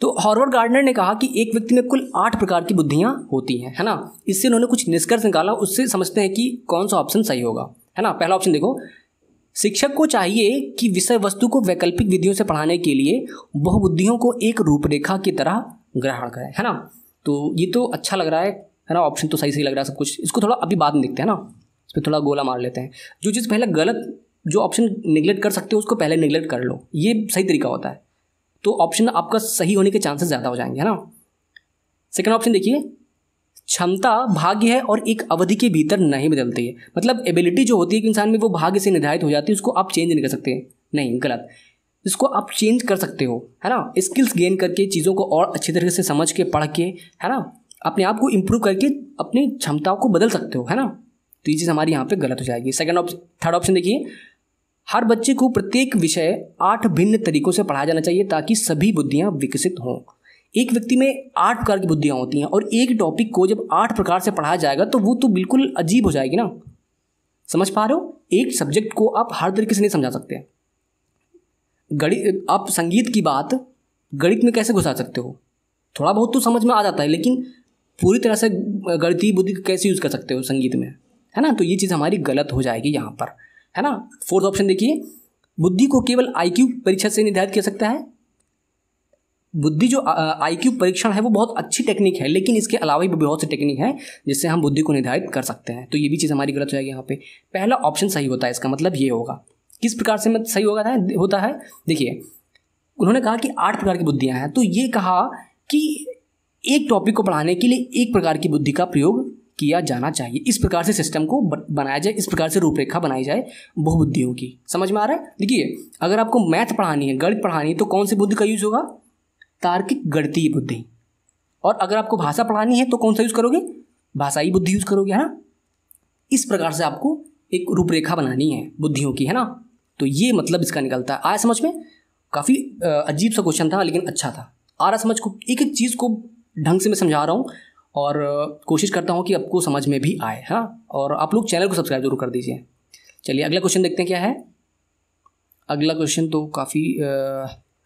S1: तो हॉर्वर्ड गार्डनर ने कहा कि एक व्यक्ति में कुल आठ प्रकार की बुद्धियाँ होती हैं है ना इससे उन्होंने कुछ निष्कर्ष निकाला उससे समझते हैं कि कौन सा ऑप्शन सही होगा है ना पहला ऑप्शन देखो शिक्षक को चाहिए कि विषय वस्तु को वैकल्पिक विधियों से पढ़ाने के लिए बहुबुद्धियों को एक रूपरेखा की तरह ग्रहण करें है ना तो ये तो अच्छा लग रहा है है ना ऑप्शन तो सही सही लग रहा है सब कुछ इसको थोड़ा अभी बाद में देखते हैं ना इस पर थोड़ा गोला मार लेते हैं जो चीज़ पहले गलत जो ऑप्शन निगलेक्ट कर सकते हो उसको पहले निगलेक्ट कर लो ये सही तरीका होता है तो ऑप्शन आपका सही होने के चांसेस ज़्यादा हो जाएंगे है ना सेकेंड ऑप्शन देखिए क्षमता भाग्य है और एक अवधि के भीतर नहीं बदलती है मतलब एबिलिटी जो होती है कि इंसान में वो भाग्य से निर्धारित हो जाती है उसको आप चेंज नहीं कर सकते नहीं गलत इसको आप चेंज कर सकते हो है ना स्किल्स गेन करके चीज़ों को और अच्छी तरीके से समझ के पढ़ के है ना अपने आप को इम्प्रूव करके अपनी क्षमताओं को बदल सकते हो है ना तो ये चीज़ हमारी यहाँ पे गलत हो जाएगी सेकंड ऑप्शन थर्ड ऑप्शन देखिए हर बच्चे को प्रत्येक विषय आठ भिन्न तरीकों से पढ़ाया जाना चाहिए ताकि सभी बुद्धियाँ विकसित हों एक व्यक्ति में आठ प्रकार की बुद्धियाँ होती हैं और एक टॉपिक को जब आठ प्रकार से पढ़ाया जाएगा तो वो तो बिल्कुल अजीब हो जाएगी ना समझ पा रहे हो एक सब्जेक्ट को आप हर तरीके से नहीं समझा सकते गणित आप संगीत की बात गणित में कैसे घुसा सकते हो थोड़ा बहुत तो समझ में आ जाता है लेकिन पूरी तरह से गणितीय बुद्धि कैसे यूज़ कर सकते हो संगीत में है ना तो ये चीज़ हमारी गलत हो जाएगी यहाँ पर है ना फोर्थ ऑप्शन देखिए बुद्धि को केवल आईक्यू परीक्षा से निर्धारित किया सकता है बुद्धि जो आई क्यू परीक्षण है वो बहुत अच्छी टेक्निक है लेकिन इसके अलावा भी बहुत सी टेक्निक है जिससे हम बुद्धि को निर्धारित कर सकते हैं तो ये भी चीज़ हमारी गलत हो जाएगी यहाँ पे पहला ऑप्शन सही होता है इसका मतलब ये होगा किस प्रकार से मतलब सही होगा होता है देखिए उन्होंने कहा कि आठ प्रकार की बुद्धियाँ हैं तो ये कहा कि एक टॉपिक को पढ़ाने के लिए एक प्रकार की बुद्धि का प्रयोग किया जाना चाहिए इस प्रकार से सिस्टम को बनाया जाए इस प्रकार से रूपरेखा बनाई जाए बहुबुद्धियों की समझ में आ रहा है देखिए अगर आपको मैथ पढ़ानी है गणित पढ़ानी है तो कौन सी बुद्धि का यूज़ होगा तार्किक गणतीय बुद्धि और अगर आपको भाषा पढ़ानी है तो कौन सा यूज़ करोगे भाषाई बुद्धि यूज़ करोगे है ना इस प्रकार से आपको एक रूपरेखा बनानी है बुद्धियों की है ना तो ये मतलब इसका निकलता है आया समझ में काफ़ी अजीब सा क्वेश्चन था लेकिन अच्छा था आ रहा समझ को एक एक चीज़ को ढंग से मैं समझा रहा हूँ और कोशिश करता हूँ कि आपको समझ में भी आए हाँ और आप लोग चैनल को सब्सक्राइब जरूर कर दीजिए चलिए अगला क्वेश्चन देखते हैं क्या है अगला क्वेश्चन तो काफ़ी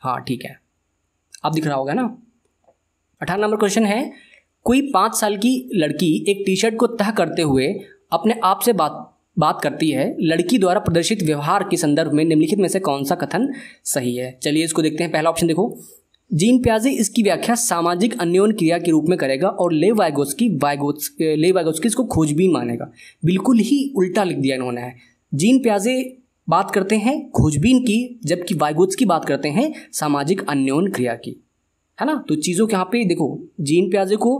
S1: हाँ ठीक है आप दिख रहा होगा ना अठारह नंबर क्वेश्चन है कोई पाँच साल की लड़की एक टी शर्ट को तह करते हुए अपने आप से बात बात करती है लड़की द्वारा प्रदर्शित व्यवहार के संदर्भ में निम्नलिखित में से कौन सा कथन सही है चलिए इसको देखते हैं पहला ऑप्शन देखो जीन प्याजी इसकी व्याख्या सामाजिक अन्योन क्रिया के रूप में करेगा और ले की वायगोस ले की इसको खोजबीन मानेगा बिल्कुल ही उल्टा लिख दिया इन्होंने जीन प्याजे बात करते हैं खोजबीन की जबकि वायगुत्स की बात करते हैं सामाजिक अन्योन क्रिया की है ना तो चीज़ों के यहाँ पे देखो जीन प्याजे को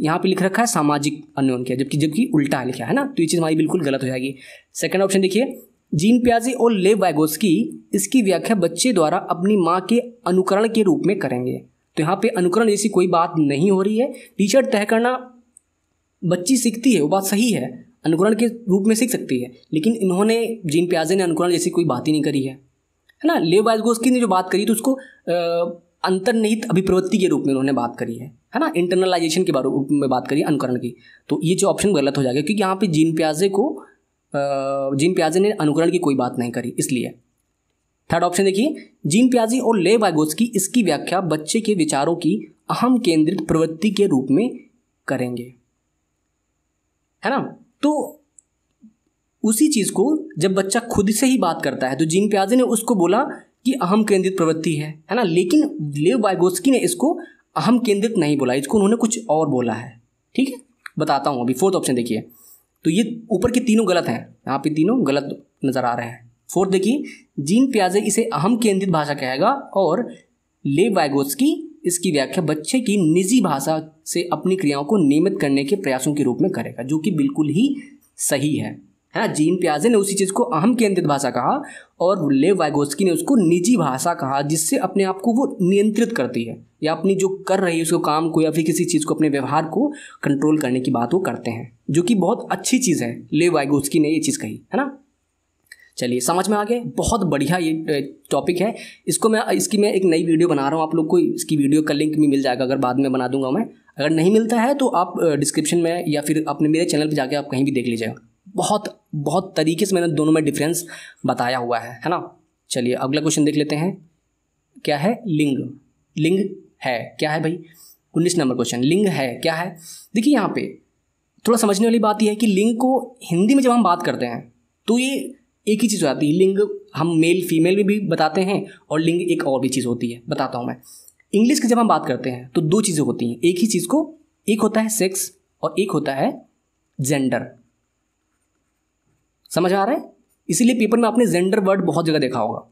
S1: यहाँ पे लिख रखा है सामाजिक अन्योन क्रिया जबकि जबकि उल्टा है लिखा है ना तो ये चीज़ हमारी बिल्कुल गलत हो जाएगी सेकेंड ऑप्शन देखिए जीन प्याजे और ले वायगोस की इसकी व्याख्या बच्चे द्वारा अपनी माँ के अनुकरण के रूप में करेंगे तो यहाँ पे अनुकरण जैसी कोई बात नहीं हो रही है टीचर तय करना बच्ची सीखती है वो बात सही है अनुकरण के रूप में सीख सकती है लेकिन इन्होंने जीन प्याजे ने अनुकरण जैसी कोई बात ही नहीं करी है है ना लेव बाजगोस्की ने जो बात करी तो उसको अंतर्निहित अभिप्रवृत्ति के रूप में उन्होंने बात करी है है ना इंटरनलाइजेशन के बारे में बात करी अनुकरण की तो ये जो ऑप्शन गलत हो जाएगा क्योंकि यहाँ पे जीन प्याजे को जीन प्याजे ने अनुकरण की कोई बात नहीं करी इसलिए थर्ड ऑप्शन देखिए जीन प्याजी और ले की इसकी व्याख्या बच्चे के विचारों की अहम केंद्रित प्रवृत्ति के रूप में करेंगे है ना तो उसी चीज़ को जब बच्चा खुद से ही बात करता है तो जीन प्याजे ने उसको बोला कि अहम केंद्रित प्रवृत्ति है है ना लेकिन लेव बायगोस्की ने इसको अहम केंद्रित नहीं बोला इसको उन्होंने कुछ और बोला है ठीक है बताता हूँ अभी फोर्थ ऑप्शन देखिए तो ये ऊपर के तीनों गलत हैं यहाँ पे तीनों गलत नज़र आ रहे हैं फोर्थ देखिए जीन प्याजे इसे अहम केंद्रित भाषा कहेगा और लेव वाइगोस्की इसकी व्याख्या बच्चे की निजी भाषा से अपनी क्रियाओं को नियमित करने के प्रयासों के रूप में करेगा जो कि बिल्कुल ही सही है है ना जीन प्याजे ने उसी चीज़ को अहम केंद्रित भाषा कहा और लेव वाइगोस्की ने उसको निजी भाषा कहा जिससे अपने आप को वो नियंत्रित करती है या अपनी जो कर रही है उसको काम को या फिर किसी चीज़ को अपने व्यवहार को कंट्रोल करने की बात वो करते हैं जो कि बहुत अच्छी चीज़ है लेव वाइगोस्की ने ये चीज़ कही है ना चलिए समझ में आ गए बहुत बढ़िया ये टॉपिक है इसको मैं इसकी मैं एक नई वीडियो बना रहा हूँ आप लोग को इसकी वीडियो का लिंक भी मिल जाएगा अगर बाद में बना दूंगा मैं अगर नहीं मिलता है तो आप डिस्क्रिप्शन में या फिर अपने मेरे चैनल पर जाके आप कहीं भी देख लीजिएगा बहुत बहुत तरीके से मैंने दोनों में डिफरेंस बताया हुआ है है ना चलिए अगला क्वेश्चन देख लेते हैं क्या है लिंग लिंग है क्या है भाई उन्नीस नंबर क्वेश्चन लिंग है क्या है देखिए यहाँ पे थोड़ा समझने वाली बात यह है कि लिंग को हिंदी में जब हम बात करते हैं तो ये एक ही चीज़ हो जाती है लिंग हम मेल फीमेल में भी बताते हैं और लिंग एक और भी चीज़ होती है बताता हूँ मैं इंग्लिश की जब हम बात करते हैं तो दो चीज़ें होती हैं एक ही चीज़ को एक होता है सेक्स और एक होता है जेंडर समझ आ रहा है इसीलिए पेपर में आपने जेंडर वर्ड बहुत जगह देखा होगा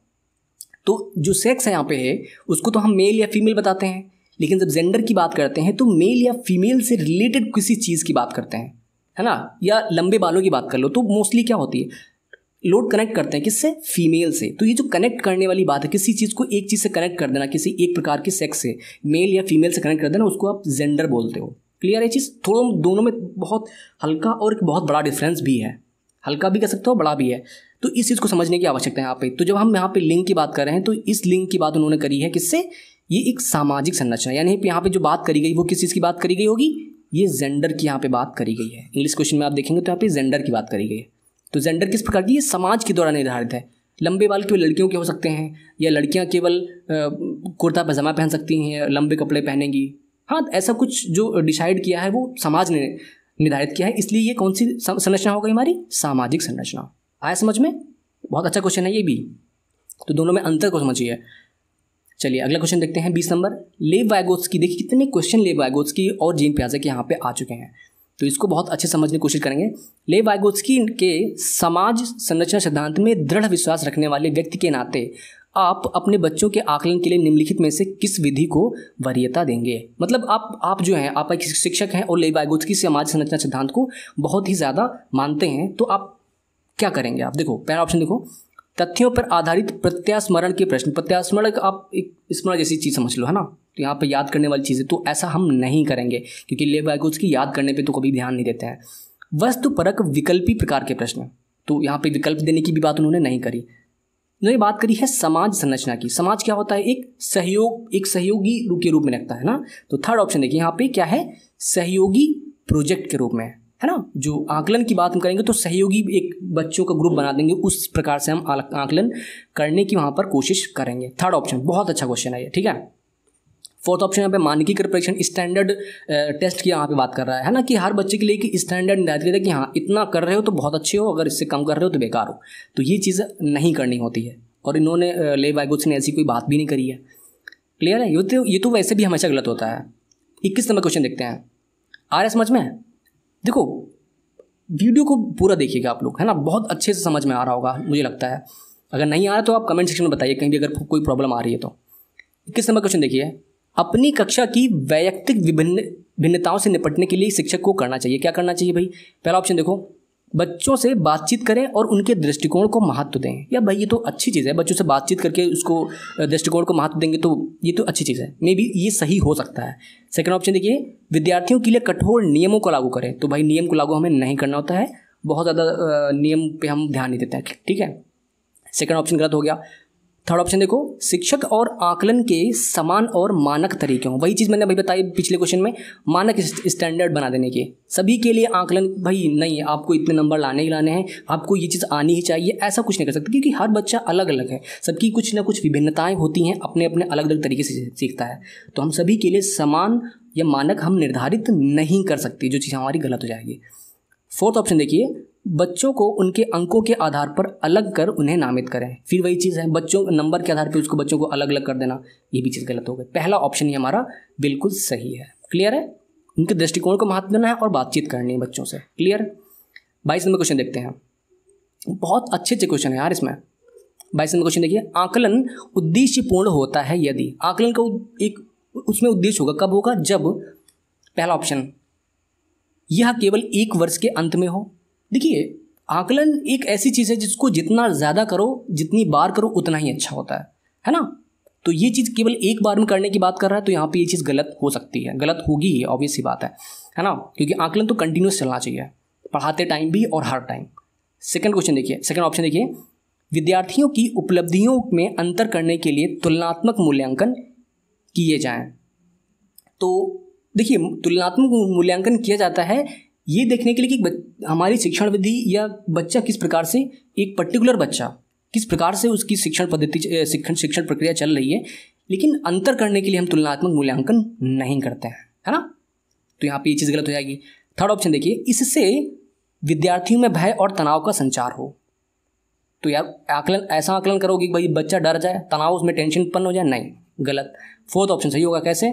S1: तो जो सेक्स है यहाँ पे है उसको तो हम मेल या फीमेल बताते हैं लेकिन जब जेंडर की बात करते हैं तो मेल या फीमेल से रिलेटेड किसी चीज़ की बात करते हैं है ना या लंबे बालों की बात कर लो तो मोस्टली क्या होती है लोड कनेक्ट करते हैं किससे फीमेल से तो ये जो कनेक्ट करने वाली बात है किसी चीज़ को एक चीज़ से कनेक्ट कर देना किसी एक प्रकार के सेक्स से मेल या फीमेल से कनेक्ट कर देना उसको आप जेंडर बोलते हो क्लियर है चीज़ थोड़ा दोनों में बहुत हल्का और एक बहुत बड़ा डिफरेंस भी है हल्का भी कह सकते हो बड़ा भी है तो इस चीज़ को समझने की आवश्यकता है यहाँ पे तो जब हम यहाँ पे लिंग की बात कर रहे हैं तो इस लिंग की बात उन्होंने करी है किससे ये एक सामाजिक संरचना यानी यहाँ पे जो बात करी गई वो किस चीज़ की बात करी गई होगी ये जेंडर की यहाँ पे बात करी गई है इंग्लिश क्वेश्चन में आप देखेंगे तो यहाँ पे जेंडर की बात करी गई है तो जेंडर किस प्रकार की ये समाज के द्वारा निर्धारित है लंबे बाल केवल लड़कियों के हो सकते हैं या लड़कियां केवल कुर्ता पजामा पहन सकती हैं लंबे कपड़े पहनेंगी हाँ ऐसा कुछ जो डिसाइड किया है वो समाज ने निर्धारित किया है इसलिए ये कौन सी संरचना हो गई हमारी सामाजिक संरचना आया समझ में बहुत अच्छा क्वेश्चन है ये भी तो दोनों में अंतर को समझिए चलिए अगला क्वेश्चन देखते हैं बीस नंबर लेब वायगोट्स की देखिए कितने क्वेश्चन लेब वायगोट्स की और जीन प्याजा के यहाँ पे आ चुके हैं तो इसको बहुत अच्छे समझने की कोशिश करेंगे ले वाइगोत्सकी के समाज संरचना सिद्धांत में दृढ़ विश्वास रखने वाले व्यक्ति के नाते आप अपने बच्चों के आकलन के लिए निम्नलिखित में से किस विधि को वरीयता देंगे मतलब आप आप जो हैं आप एक शिक्षक हैं और ले वाइगोत्सकी समाज संरचना सिद्धांत को बहुत ही ज़्यादा मानते हैं तो आप क्या करेंगे आप देखो पहला ऑप्शन देखो तथ्यों पर आधारित प्रत्यास्मरण के प्रश्न प्रत्यास्मरण आप एक स्मरण जैसी चीज़ समझ लो है ना तो यहाँ पर याद करने वाली चीज़ें तो ऐसा हम नहीं करेंगे क्योंकि लेब बाय की याद करने पे तो कभी ध्यान नहीं देते हैं वस्तु परक विकल्पी प्रकार के प्रश्न तो यहाँ पे विकल्प देने की भी बात उन्होंने नहीं करी उन्होंने बात करी है समाज संरचना की समाज क्या होता है एक सहयोग एक सहयोगी के रूप में रखता है ना तो थर्ड ऑप्शन देखिए यहाँ पे क्या है सहयोगी प्रोजेक्ट के रूप में है ना जो आकलन की बात हम करेंगे तो सहयोगी एक बच्चों का ग्रुप बना देंगे उस प्रकार से हम आकलन करने की वहाँ पर कोशिश करेंगे थर्ड ऑप्शन बहुत अच्छा क्वेश्चन है ये ठीक है फोर्थ ऑप्शन यहाँ पे मानकीकर परीक्षण स्टैंडर्ड टेस्ट की यहाँ पे बात कर रहा है, है ना कि हर बच्चे के लिए एक स्टैंडर्ड निर्धारित है कि हाँ इतना कर रहे हो तो बहुत अच्छे हो अगर इससे कम कर रहे हो तो बेकार हो तो ये चीज़ नहीं करनी होती है और इन्होंने ले बाइगुड्स ने ऐसी कोई बात भी नहीं करी है क्लियर है ये तो ये तो वैसे भी हमेशा गलत होता है इक्कीस नंबर क्वेश्चन देखते हैं आ रहा समझ में देखो वीडियो को पूरा देखिएगा आप लोग है ना बहुत अच्छे से समझ में आ रहा होगा मुझे लगता है अगर नहीं आ रहा तो आप कमेंट सेक्शन में बताइए कहीं भी अगर कोई प्रॉब्लम आ रही है तो इक्कीस नंबर क्वेश्चन देखिए अपनी कक्षा की वैयक्तिक विभिन्न भिन्नताओं से निपटने के लिए शिक्षक को करना चाहिए क्या करना चाहिए भाई पहला ऑप्शन देखो बच्चों से बातचीत करें और उनके दृष्टिकोण को महत्व दें या भाई ये तो अच्छी चीज़ है बच्चों से बातचीत करके उसको दृष्टिकोण को महत्व देंगे तो ये तो अच्छी चीज़ है मे बी ये सही हो सकता है सेकेंड ऑप्शन देखिए विद्यार्थियों के लिए कठोर नियमों को लागू करें तो भाई नियम को लागू हमें नहीं करना होता है बहुत ज़्यादा नियम पर हम ध्यान नहीं देते हैं ठीक है सेकेंड ऑप्शन गलत हो गया थर्ड ऑप्शन देखो शिक्षक और आकलन के समान और मानक तरीके हों वही चीज़ मैंने अभी बताई पिछले क्वेश्चन में मानक स्टैंडर्ड बना देने के सभी के लिए आकलन भाई नहीं है आपको इतने नंबर लाने ही लाने हैं आपको ये चीज़ आनी ही चाहिए ऐसा कुछ नहीं कर सकते क्योंकि हर बच्चा अलग अलग है सबकी कुछ ना कुछ विभिन्नताएँ होती हैं अपने अपने अलग अलग तरीके से सीखता है तो हम सभी के लिए समान या मानक हम निर्धारित नहीं कर सकते जो चीज़ हमारी गलत हो जाएगी फोर्थ ऑप्शन देखिए बच्चों को उनके अंकों के आधार पर अलग कर उन्हें नामित करें फिर वही चीज़ है बच्चों नंबर के आधार पर उसको बच्चों को अलग अलग कर देना ये भी चीज़ गलत हो गई पहला ऑप्शन ही हमारा बिल्कुल सही है क्लियर है उनके दृष्टिकोण को महत्व देना है और बातचीत करनी है बच्चों से क्लियर बाईस नंबर क्वेश्चन देखते हैं बहुत अच्छे अच्छे क्वेश्चन है यार इसमें बाईस नंबर क्वेश्चन देखिए आकलन उद्देश्यपूर्ण होता है यदि आकलन का एक उसमें उद्देश्य होगा कब होगा जब पहला ऑप्शन यह केवल एक वर्ष के अंत में हो देखिए आकलन एक ऐसी चीज़ है जिसको जितना ज़्यादा करो जितनी बार करो उतना ही अच्छा होता है है ना तो ये चीज़ केवल एक बार में करने की बात कर रहा है तो यहाँ पे ये चीज़ गलत हो सकती है गलत होगी ही ऑब्वियस ही बात है है ना क्योंकि आकलन तो कंटिन्यूस चलना चाहिए पढ़ाते टाइम भी और हर टाइम सेकेंड क्वेश्चन देखिए सेकेंड ऑप्शन देखिए विद्यार्थियों की उपलब्धियों में अंतर करने के लिए तुलनात्मक मूल्यांकन किए जाएं तो देखिए तुलनात्मक मूल्यांकन किया जाता है ये देखने के लिए कि हमारी शिक्षण विधि या बच्चा किस प्रकार से एक पर्टिकुलर बच्चा किस प्रकार से उसकी शिक्षण पद्धति शिक्षण शिक्षण प्रक्रिया चल रही है लेकिन अंतर करने के लिए हम तुलनात्मक मूल्यांकन नहीं करते हैं है ना तो यहाँ पे ये चीज़ गलत हो जाएगी थर्ड ऑप्शन देखिए इससे विद्यार्थियों में भय और तनाव का संचार हो तो यार आकलन ऐसा आकलन करोगे कि भाई बच्चा डर जाए तनाव उसमें टेंशन उत्पन्न हो जाए नहीं गलत फोर्थ ऑप्शन सही होगा कैसे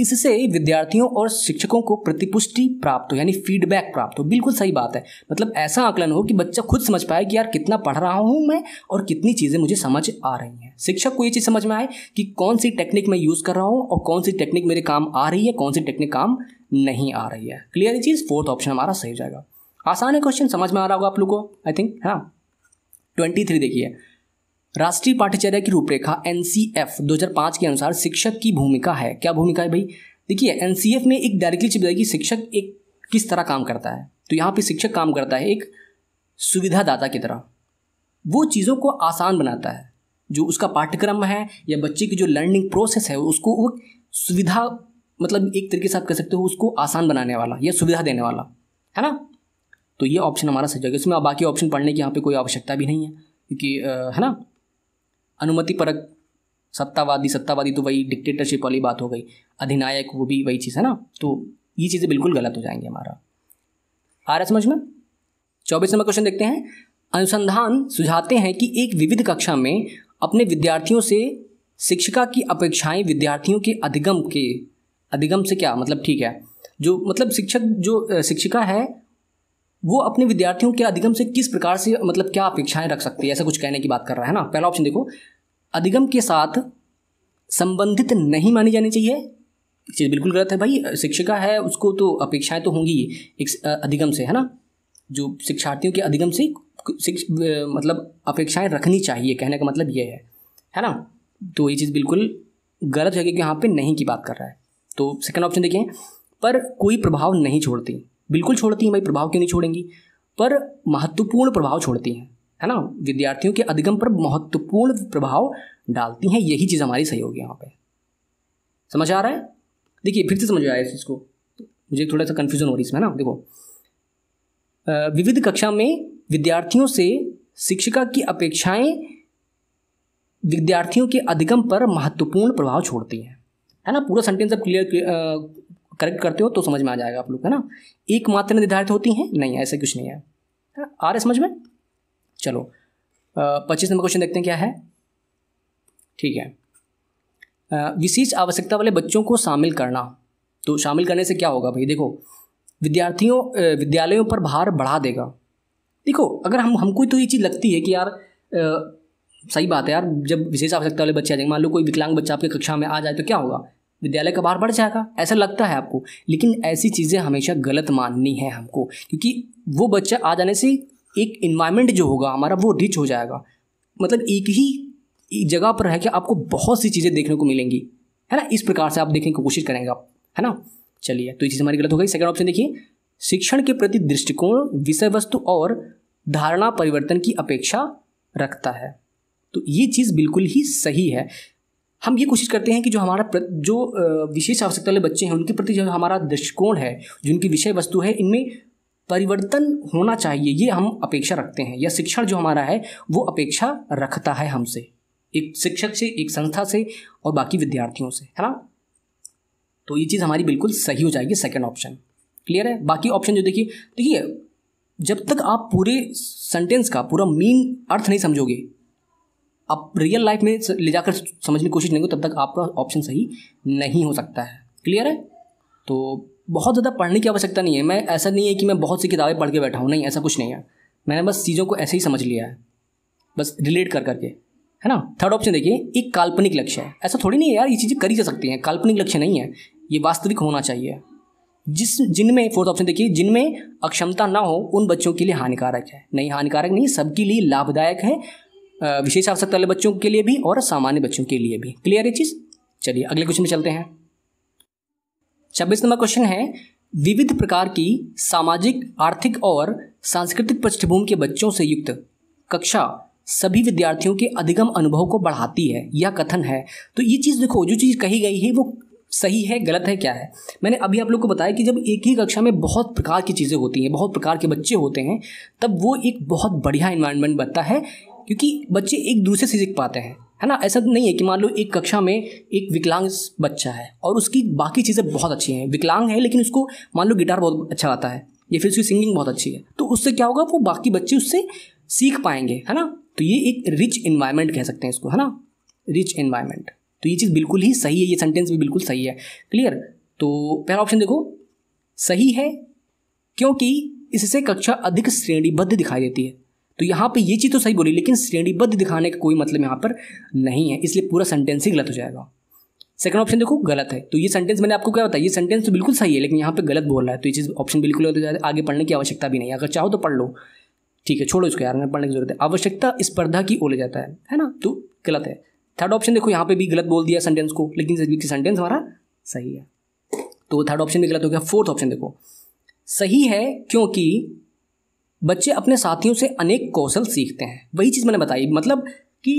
S1: इससे विद्यार्थियों और शिक्षकों को प्रतिपुष्टि प्राप्त हो यानी फीडबैक प्राप्त हो बिल्कुल सही बात है मतलब ऐसा आकलन हो कि बच्चा खुद समझ पाए कि यार कितना पढ़ रहा हूँ मैं और कितनी चीज़ें मुझे समझ आ रही हैं शिक्षक को ये चीज़ समझ में आए कि कौन सी टेक्निक मैं यूज़ कर रहा हूँ और कौन सी टेक्निक मेरे काम आ रही है कौन सी टेक्निक काम नहीं आ रही है क्लियर ये चीज़ फोर्थ ऑप्शन हमारा सही हो जाएगा आसान है क्वेश्चन समझ में आ रहा होगा आप लोग को आई थिंक हाँ ट्वेंटी थ्री देखिए राष्ट्रीय पाठ्यचर्या की रूपरेखा एन 2005 के अनुसार शिक्षक की भूमिका है क्या भूमिका है भाई देखिए एन में एक डायरेक्टली चिप जाएगी शिक्षक एक किस तरह काम करता है तो यहाँ पे शिक्षक काम करता है एक सुविधादाता की तरह वो चीज़ों को आसान बनाता है जो उसका पाठ्यक्रम है या बच्चे की जो लर्निंग प्रोसेस है उसको वो सुविधा मतलब एक तरीके से आप कह सकते हो उसको आसान बनाने वाला या सुविधा देने वाला है ना तो ये ऑप्शन हमारा सही जाएगा इसमें बाकी ऑप्शन पढ़ने की यहाँ पे कोई आवश्यकता भी नहीं है क्योंकि है ना अनुमति परक सत्तावादी सत्तावादी तो वही डिक्टेटरशिप वाली बात हो गई अधिनायक वो भी वही चीज़ है ना तो ये चीज़ें बिल्कुल गलत हो जाएंगी हमारा आ रहा समझ में चौबीस नंबर क्वेश्चन देखते हैं अनुसंधान सुझाते हैं कि एक विविध कक्षा में अपने विद्यार्थियों से शिक्षिका की अपेक्षाएं विद्यार्थियों के अधिगम के अधिगम से क्या मतलब ठीक है जो मतलब शिक्षक जो शिक्षिका है वो अपने विद्यार्थियों के अधिगम से किस प्रकार से मतलब क्या अपेक्षाएं रख सकते हैं ऐसा कुछ कहने की बात कर रहा है ना पहला ऑप्शन देखो अधिगम के साथ संबंधित नहीं मानी जानी चाहिए चीज़ बिल्कुल गलत है भाई शिक्षिका है उसको तो अपेक्षाएं तो होंगी एक अधिगम से है ना जो शिक्षार्थियों के अधिगम से मतलब अपेक्षाएं रखनी चाहिए कहने का मतलब ये है है ना तो ये चीज़ बिल्कुल गलत है क्योंकि यहाँ पे नहीं की बात कर रहा है तो सेकंड ऑप्शन देखिए पर कोई प्रभाव नहीं छोड़ती बिल्कुल छोड़ती हैं भाई प्रभाव क्यों नहीं छोड़ेंगी पर महत्वपूर्ण प्रभाव छोड़ती हैं है ना विद्यार्थियों के अधिगम पर महत्वपूर्ण प्रभाव डालती हैं यही चीज़ हमारी सही होगी यहाँ पे समझ आ रहा है देखिए फिर से समझ आया इस चीज़ को मुझे थोड़ा सा कन्फ्यूजन हो रही इसमें ना देखो विविध कक्षा में विद्यार्थियों से शिक्षिका की अपेक्षाएं विद्यार्थियों के अधिगम पर महत्वपूर्ण प्रभाव छोड़ती हैं है ना पूरा सेंटेंस अब क्लियर करेक्ट करते हो तो समझ में आ जाएगा आप लोग है ना एक निर्धारित होती हैं नहीं ऐसे कुछ नहीं है आ रहे समझ में चलो पच्चीस नंबर क्वेश्चन देखते हैं क्या है ठीक है विशेष आवश्यकता वाले बच्चों को शामिल करना तो शामिल करने से क्या होगा भाई देखो विद्यार्थियों विद्यालयों पर भार बढ़ा देगा देखो अगर हम हमको तो ये चीज़ लगती है कि यार आ, सही बात है यार जब विशेष आवश्यकता वाले बच्चे आ जाएंगे मान लो कोई विकलांग बच्चा आपके कक्षा में आ जाए तो क्या होगा विद्यालय का भार बढ़ जाएगा ऐसा लगता है आपको लेकिन ऐसी चीज़ें हमेशा गलत माननी है हमको क्योंकि वो बच्चा आ जाने से एक इन्वायरमेंट जो होगा हमारा वो रिच हो जाएगा मतलब एक ही जगह पर है कि आपको बहुत सी चीज़ें देखने को मिलेंगी है ना इस प्रकार से आप देखने की कोशिश करेंगे आप है ना चलिए तो ये चीज़ हमारी गलत हो गई सेकेंड ऑप्शन देखिए शिक्षण के प्रति दृष्टिकोण विषय वस्तु और धारणा परिवर्तन की अपेक्षा रखता है तो ये चीज़ बिल्कुल ही सही है हम ये कोशिश करते हैं कि जो हमारा जो विशेष आवश्यकता वाले बच्चे हैं उनके प्रति जो हमारा दृष्टिकोण है जिनकी विषय वस्तु है इनमें परिवर्तन होना चाहिए ये हम अपेक्षा रखते हैं या शिक्षण जो हमारा है वो अपेक्षा रखता है हमसे एक शिक्षक से एक संस्था से और बाकी विद्यार्थियों से है ना तो ये चीज़ हमारी बिल्कुल सही हो जाएगी सेकेंड ऑप्शन क्लियर है बाकी ऑप्शन जो देखिए देखिए जब तक आप पूरे सेंटेंस का पूरा मीन अर्थ नहीं समझोगे आप रियल लाइफ में ले जाकर समझने की कोशिश नहीं हो तब तक आपका ऑप्शन सही नहीं हो सकता है क्लियर है तो बहुत ज़्यादा पढ़ने की आवश्यकता नहीं है मैं ऐसा नहीं है कि मैं बहुत सी किताबें पढ़ के बैठा हूँ नहीं ऐसा कुछ नहीं है मैंने बस चीज़ों को ऐसे ही समझ लिया है बस रिलेट कर करके है ना थर्ड ऑप्शन देखिए एक काल्पनिक लक्ष्य है ऐसा थोड़ी नहीं है यार ये चीज़ें करी जा सकती हैं काल्पनिक लक्ष्य नहीं है ये वास्तविक होना चाहिए जिस जिनमें फोर्थ ऑप्शन देखिए जिनमें अक्षमता ना हो उन बच्चों के लिए हानिकारक है नहीं हानिकारक नहीं सबके लिए लाभदायक है विशेष आवश्यकता वाले बच्चों के लिए भी और सामान्य बच्चों के लिए भी क्लियर है चीज़ चलिए अगले क्वेश्चन में चलते हैं छब्बीस नंबर क्वेश्चन है विविध प्रकार की सामाजिक आर्थिक और सांस्कृतिक पृष्ठभूमि के बच्चों से युक्त कक्षा सभी विद्यार्थियों के अधिगम अनुभव को बढ़ाती है यह कथन है तो ये चीज़ देखो जो चीज़ कही गई है वो सही है गलत है क्या है मैंने अभी आप लोग को बताया कि जब एक ही कक्षा में बहुत प्रकार की चीज़ें होती हैं बहुत प्रकार के बच्चे होते हैं तब वो एक बहुत बढ़िया इन्वायरमेंट बनता है क्योंकि बच्चे एक दूसरे से सीख पाते हैं है ना ऐसा नहीं है कि मान लो एक कक्षा में एक विकलांग बच्चा है और उसकी बाकी चीज़ें बहुत अच्छी हैं विकलांग है लेकिन उसको मान लो गिटार बहुत अच्छा आता है या फिर उसकी सिंगिंग बहुत अच्छी है तो उससे क्या होगा वो बाकी बच्चे उससे सीख पाएंगे है ना तो ये एक रिच इन्वायरमेंट कह सकते हैं इसको है ना रिच इन्वायरमेंट तो ये चीज़ बिल्कुल ही सही है ये सेंटेंस भी बिल्कुल सही है क्लियर तो पहला ऑप्शन देखो सही है क्योंकि इससे कक्षा अधिक श्रेणीबद्ध दिखाई देती है तो यहाँ पे ये चीज़ तो सही बोली लेकिन श्रेणीबद्ध दिखाने का कोई मतलब यहाँ पर नहीं है इसलिए पूरा सेंटेंस ही गलत हो जाएगा सेकंड ऑप्शन देखो गलत है तो ये सेंटेंस मैंने आपको क्या बताया ये सेंटेंस तो बिल्कुल सही है लेकिन यहाँ पे गलत बोल रहा है तो ये चीज़ ऑप्शन बिल्कुल गलत हो जाए आगे पढ़ने की आवश्यकता भी नहीं है अगर चाहो तो पढ़ लो ठीक है छोड़ो इसको यार मैं पढ़ने की जरूरत है आवश्यकता स्पर्धा की ओले जाता है है ना तो गलत है थर्ड ऑप्शन देखो यहाँ पे भी गलत बोल दिया सेंटेंस को लेकिन सेंटेंस हमारा सही है तो थर्ड ऑप्शन भी गलत हो गया फोर्थ ऑप्शन देखो सही है क्योंकि बच्चे अपने साथियों से अनेक कौशल सीखते हैं वही चीज़ मैंने बताई मतलब कि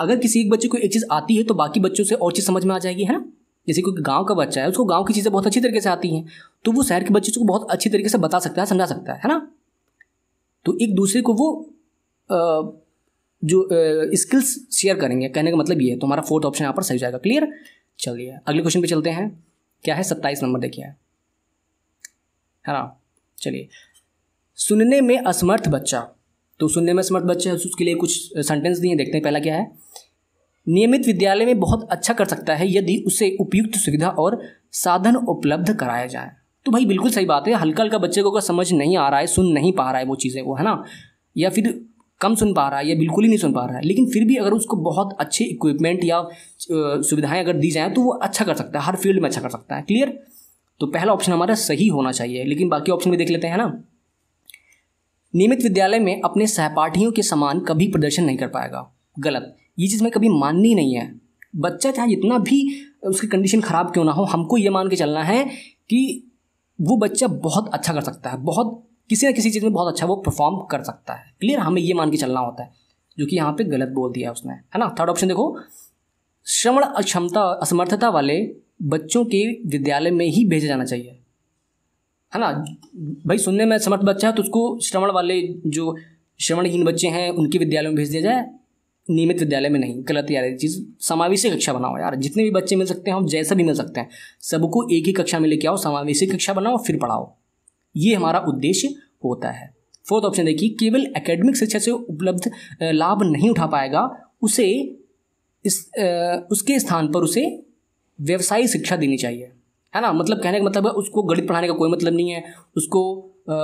S1: अगर किसी एक बच्चे को एक चीज़ आती है तो बाकी बच्चों से और चीज़ समझ में आ जाएगी है ना जैसे कोई गांव का बच्चा है उसको गांव की चीज़ें बहुत अच्छी तरीके से आती हैं तो वो शहर के बच्चे को बहुत अच्छी तरीके से बता सकता है समझा सकता है है ना तो एक दूसरे को वो आ, जो स्किल्स शेयर करेंगे कहने का मतलब ये है तो हमारा फोर्थ ऑप्शन यहाँ पर सही जाएगा क्लियर चलिए अगले क्वेश्चन पे चलते हैं क्या है सत्ताईस नंबर देखिए है ना चलिए सुनने में असमर्थ बच्चा तो सुनने में असमर्थ बच्चा है उसके लिए कुछ सेंटेंस दिए देखते हैं पहला क्या है नियमित विद्यालय में बहुत अच्छा कर सकता है यदि उसे उपयुक्त सुविधा और साधन उपलब्ध कराया जाए तो भाई बिल्कुल सही बात है हल्का हल्का बच्चे को अगर समझ नहीं आ रहा है सुन नहीं पा रहा है वो चीज़ें वो है ना या फिर कम सुन पा रहा है या बिल्कुल ही नहीं सुन पा रहा है लेकिन फिर भी अगर उसको बहुत अच्छे इक्विपमेंट या सुविधाएं अगर दी जाएँ तो वो अच्छा कर सकता है हर फील्ड में अच्छा कर सकता है क्लियर तो पहला ऑप्शन हमारा सही होना चाहिए लेकिन बाकी ऑप्शन भी देख लेते हैं ना नियमित विद्यालय में अपने सहपाठियों के समान कभी प्रदर्शन नहीं कर पाएगा गलत ये चीज़ मैं कभी माननी नहीं है बच्चा चाहे जितना भी उसकी कंडीशन ख़राब क्यों ना हो हमको ये मान के चलना है कि वो बच्चा बहुत अच्छा कर सकता है बहुत किसी न किसी चीज़ में बहुत अच्छा वो परफॉर्म कर सकता है क्लियर हमें ये मान के चलना होता है जो कि यहाँ पे गलत बोल दिया उसने है ना थर्ड ऑप्शन देखो श्रवण अक्षमता असमर्थता वाले बच्चों के विद्यालय में ही भेजा जाना चाहिए है ना भाई सुनने में समर्थ बच्चा है तो उसको श्रवण वाले जो श्रवणहीन बच्चे हैं उनके विद्यालयों में भेज दिया जाए नियमित विद्यालय में नहीं गलत यार चीज़ समावेशी कक्षा बनाओ यार जितने भी बच्चे मिल सकते हैं हम जैसा भी मिल सकते हैं सबको एक ही कक्षा में लेके आओ समावेशी कक्षा बनाओ फिर पढ़ाओ ये हमारा उद्देश्य होता है फोर्थ ऑप्शन देखिए केवल एकेडमिक शिक्षा से उपलब्ध लाभ नहीं उठा पाएगा उसे इस आ, उसके स्थान पर उसे व्यवसायिक शिक्षा देनी चाहिए है ना मतलब कहने का मतलब है उसको गणित पढ़ाने का कोई मतलब नहीं है उसको आ,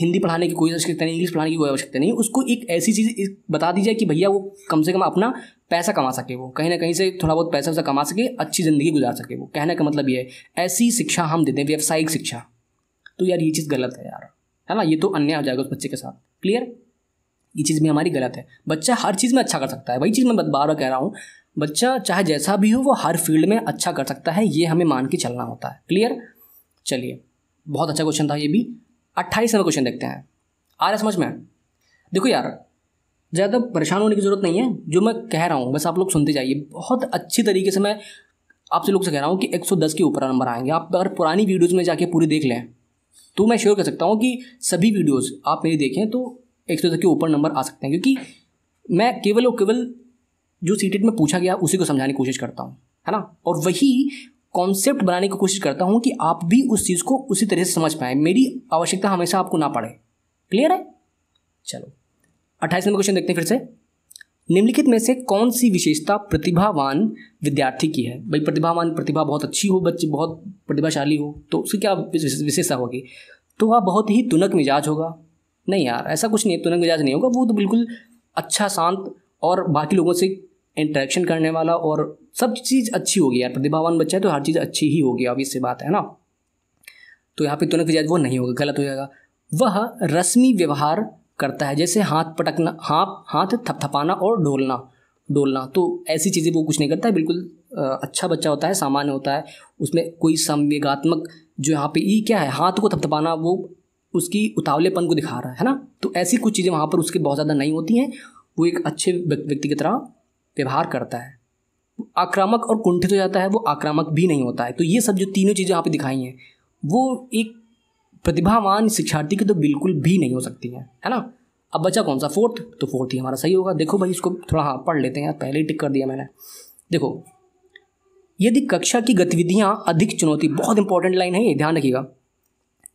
S1: हिंदी पढ़ाने की कोई आवश्यकता नहीं इंग्लिश पढ़ाने की कोई आवश्यकता नहीं उसको एक ऐसी चीज़ बता दी जाए कि भैया वो कम से कम अपना पैसा कमा सके वो कहीं ना कहीं से थोड़ा बहुत पैसा वैसा कमा सके अच्छी ज़िंदगी गुजार सके वो कहने का मतलब ये है ऐसी शिक्षा हम देते हैं व्यावसायिक शिक्षा तो यार ये चीज़ गलत है यार है ना ये तो अन्याय हो जाएगा उस बच्चे के साथ क्लियर ये चीज़ भी हमारी गलत है बच्चा हर चीज़ में अच्छा कर सकता है वही चीज़ मैं बार बार कह रहा हूँ बच्चा चाहे जैसा भी हो वो हर फील्ड में अच्छा कर सकता है ये हमें मान के चलना होता है क्लियर चलिए बहुत अच्छा क्वेश्चन था ये भी अट्ठाईस नंबर क्वेश्चन देखते हैं आ रहा समझ में देखो यार ज़्यादा परेशान होने की ज़रूरत नहीं है जो मैं कह रहा हूँ बस आप लोग सुनते जाइए बहुत अच्छी तरीके से मैं आपसे लोग से कह रहा हूँ कि 110 के ऊपर नंबर आएंगे आप अगर पुरानी वीडियोज़ में जाके पूरी देख लें तो मैं श्योर कर सकता हूँ कि सभी वीडियोज़ आप मेरी देखें तो एक सौ के ऊपर नंबर आ सकते हैं क्योंकि मैं केवल और केवल जो सीटेट में पूछा गया उसी को समझाने की कोशिश करता हूँ है ना और वही कॉन्सेप्ट बनाने की कोशिश करता हूँ कि आप भी उस चीज़ को उसी तरह से समझ पाएं मेरी आवश्यकता हमेशा आपको ना पड़े क्लियर है चलो अट्ठाईस नंबर क्वेश्चन देखते हैं फिर से निम्नलिखित में से कौन सी विशेषता प्रतिभावान विद्यार्थी की है भाई प्रतिभावान प्रतिभा बहुत अच्छी हो बच्चे बहुत प्रतिभाशाली हो तो उसकी क्या विशेषता होगी तो वह बहुत ही तुनक मिजाज होगा नहीं यार ऐसा कुछ नहीं है तुनक मिजाज नहीं होगा वो तो बिल्कुल अच्छा शांत और बाकी लोगों से इंटरेक्शन करने वाला और सब चीज़ अच्छी होगी यार प्रतिभावान बच्चा है तो हर चीज़ अच्छी ही होगी अभी से बात है ना तो यहाँ पे तुरंत विजय वो नहीं होगा गलत हो जाएगा वह रस्मी व्यवहार करता है जैसे हाथ पटकना हाँ हाथ थपथपाना और डोलना डोलना तो ऐसी चीज़ें वो कुछ नहीं करता है बिल्कुल अच्छा बच्चा होता है सामान्य होता है उसमें कोई संवेगात्मक जो यहाँ पे ई क्या है हाथ को थपथपाना वो उसकी उतावलेपन को दिखा रहा है ना तो ऐसी कुछ चीज़ें वहाँ पर उसके बहुत ज़्यादा नहीं होती हैं वो एक अच्छे व्यक्ति की तरह व्यवहार करता है आक्रामक और कुंठित हो जाता है वो आक्रामक भी नहीं होता है तो ये सब जो तीनों चीज़ें यहाँ पे दिखाई हैं वो एक प्रतिभावान शिक्षार्थी की तो बिल्कुल भी नहीं हो सकती हैं है ना अब बचा कौन सा फोर्थ तो फोर्थ ही हमारा सही होगा देखो भाई इसको थोड़ा हाँ पढ़ लेते हैं पहले ही टिक कर दिया मैंने देखो यदि कक्षा की गतिविधियाँ अधिक चुनौती बहुत इंपॉर्टेंट लाइन है ये ध्यान रखिएगा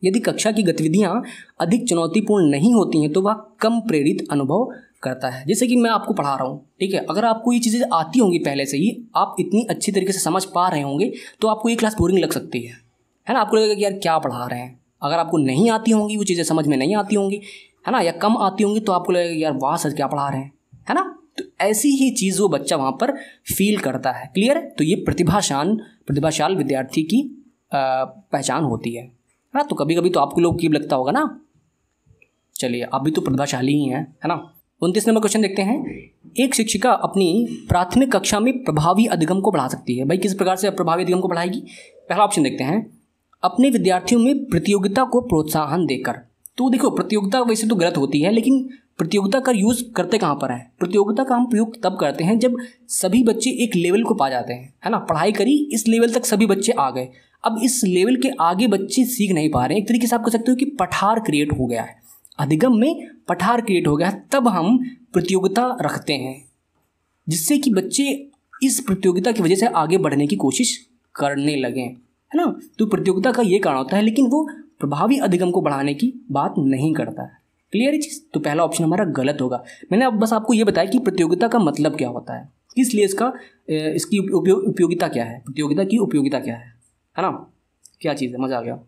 S1: यदि कक्षा की गतिविधियाँ अधिक चुनौतीपूर्ण नहीं होती हैं तो वह कम प्रेरित अनुभव करता है जैसे कि मैं आपको पढ़ा रहा हूँ ठीक है अगर आपको ये चीज़ें आती होंगी पहले से ही आप इतनी अच्छी तरीके से समझ पा रहे होंगे तो आपको ये क्लास बोरिंग लग सकती है है ना आपको लगेगा कि यार क्या पढ़ा रहे हैं अगर आपको नहीं आती होंगी वो चीज़ें समझ में नहीं आती होंगी है ना या कम आती होंगी तो आपको लगेगा यार वाह सर क्या पढ़ा रहे हैं है ना तो ऐसी ही चीज़ वो बच्चा वहाँ पर फील करता है क्लियर है तो ये प्रतिभाशान प्रतिभाशाल विद्यार्थी की पहचान होती है है ना तो कभी कभी तो आपको लोग की लगता होगा ना चलिए आप भी तो प्रतिभाशाली ही हैं है ना उनतीस नंबर क्वेश्चन देखते हैं एक शिक्षिका अपनी प्राथमिक कक्षा में प्रभावी अधिगम को बढ़ा सकती है भाई किस प्रकार से प्रभावी अधिगम को बढ़ाएगी पहला ऑप्शन देखते हैं अपने विद्यार्थियों में प्रतियोगिता को प्रोत्साहन देकर तो देखो प्रतियोगिता वैसे तो गलत होती है लेकिन प्रतियोगिता का यूज़ करते कहाँ पर है प्रतियोगिता का हम प्रयोग तब करते हैं जब सभी बच्चे एक लेवल को पा जाते हैं है ना पढ़ाई करी इस लेवल तक सभी बच्चे आ गए अब इस लेवल के आगे बच्चे सीख नहीं पा रहे एक तरीके से आप कह सकते हो कि पठार क्रिएट हो गया है अधिगम में पठार क्रिएट हो गया तब हम प्रतियोगिता रखते हैं जिससे कि बच्चे इस प्रतियोगिता की वजह से आगे बढ़ने की कोशिश करने लगें है ना तो प्रतियोगिता का ये कारण होता है लेकिन वो प्रभावी अधिगम को बढ़ाने की बात नहीं करता है क्लियर है चीज़ तो पहला ऑप्शन हमारा गलत होगा मैंने अब बस आपको ये बताया कि प्रतियोगिता का मतलब क्या होता है इसलिए इसका इसकी उपयोग उपयोगिता क्या है प्रतियोगिता की उपयोगिता क्या है है ना क्या चीज़ है मज़ा आ गया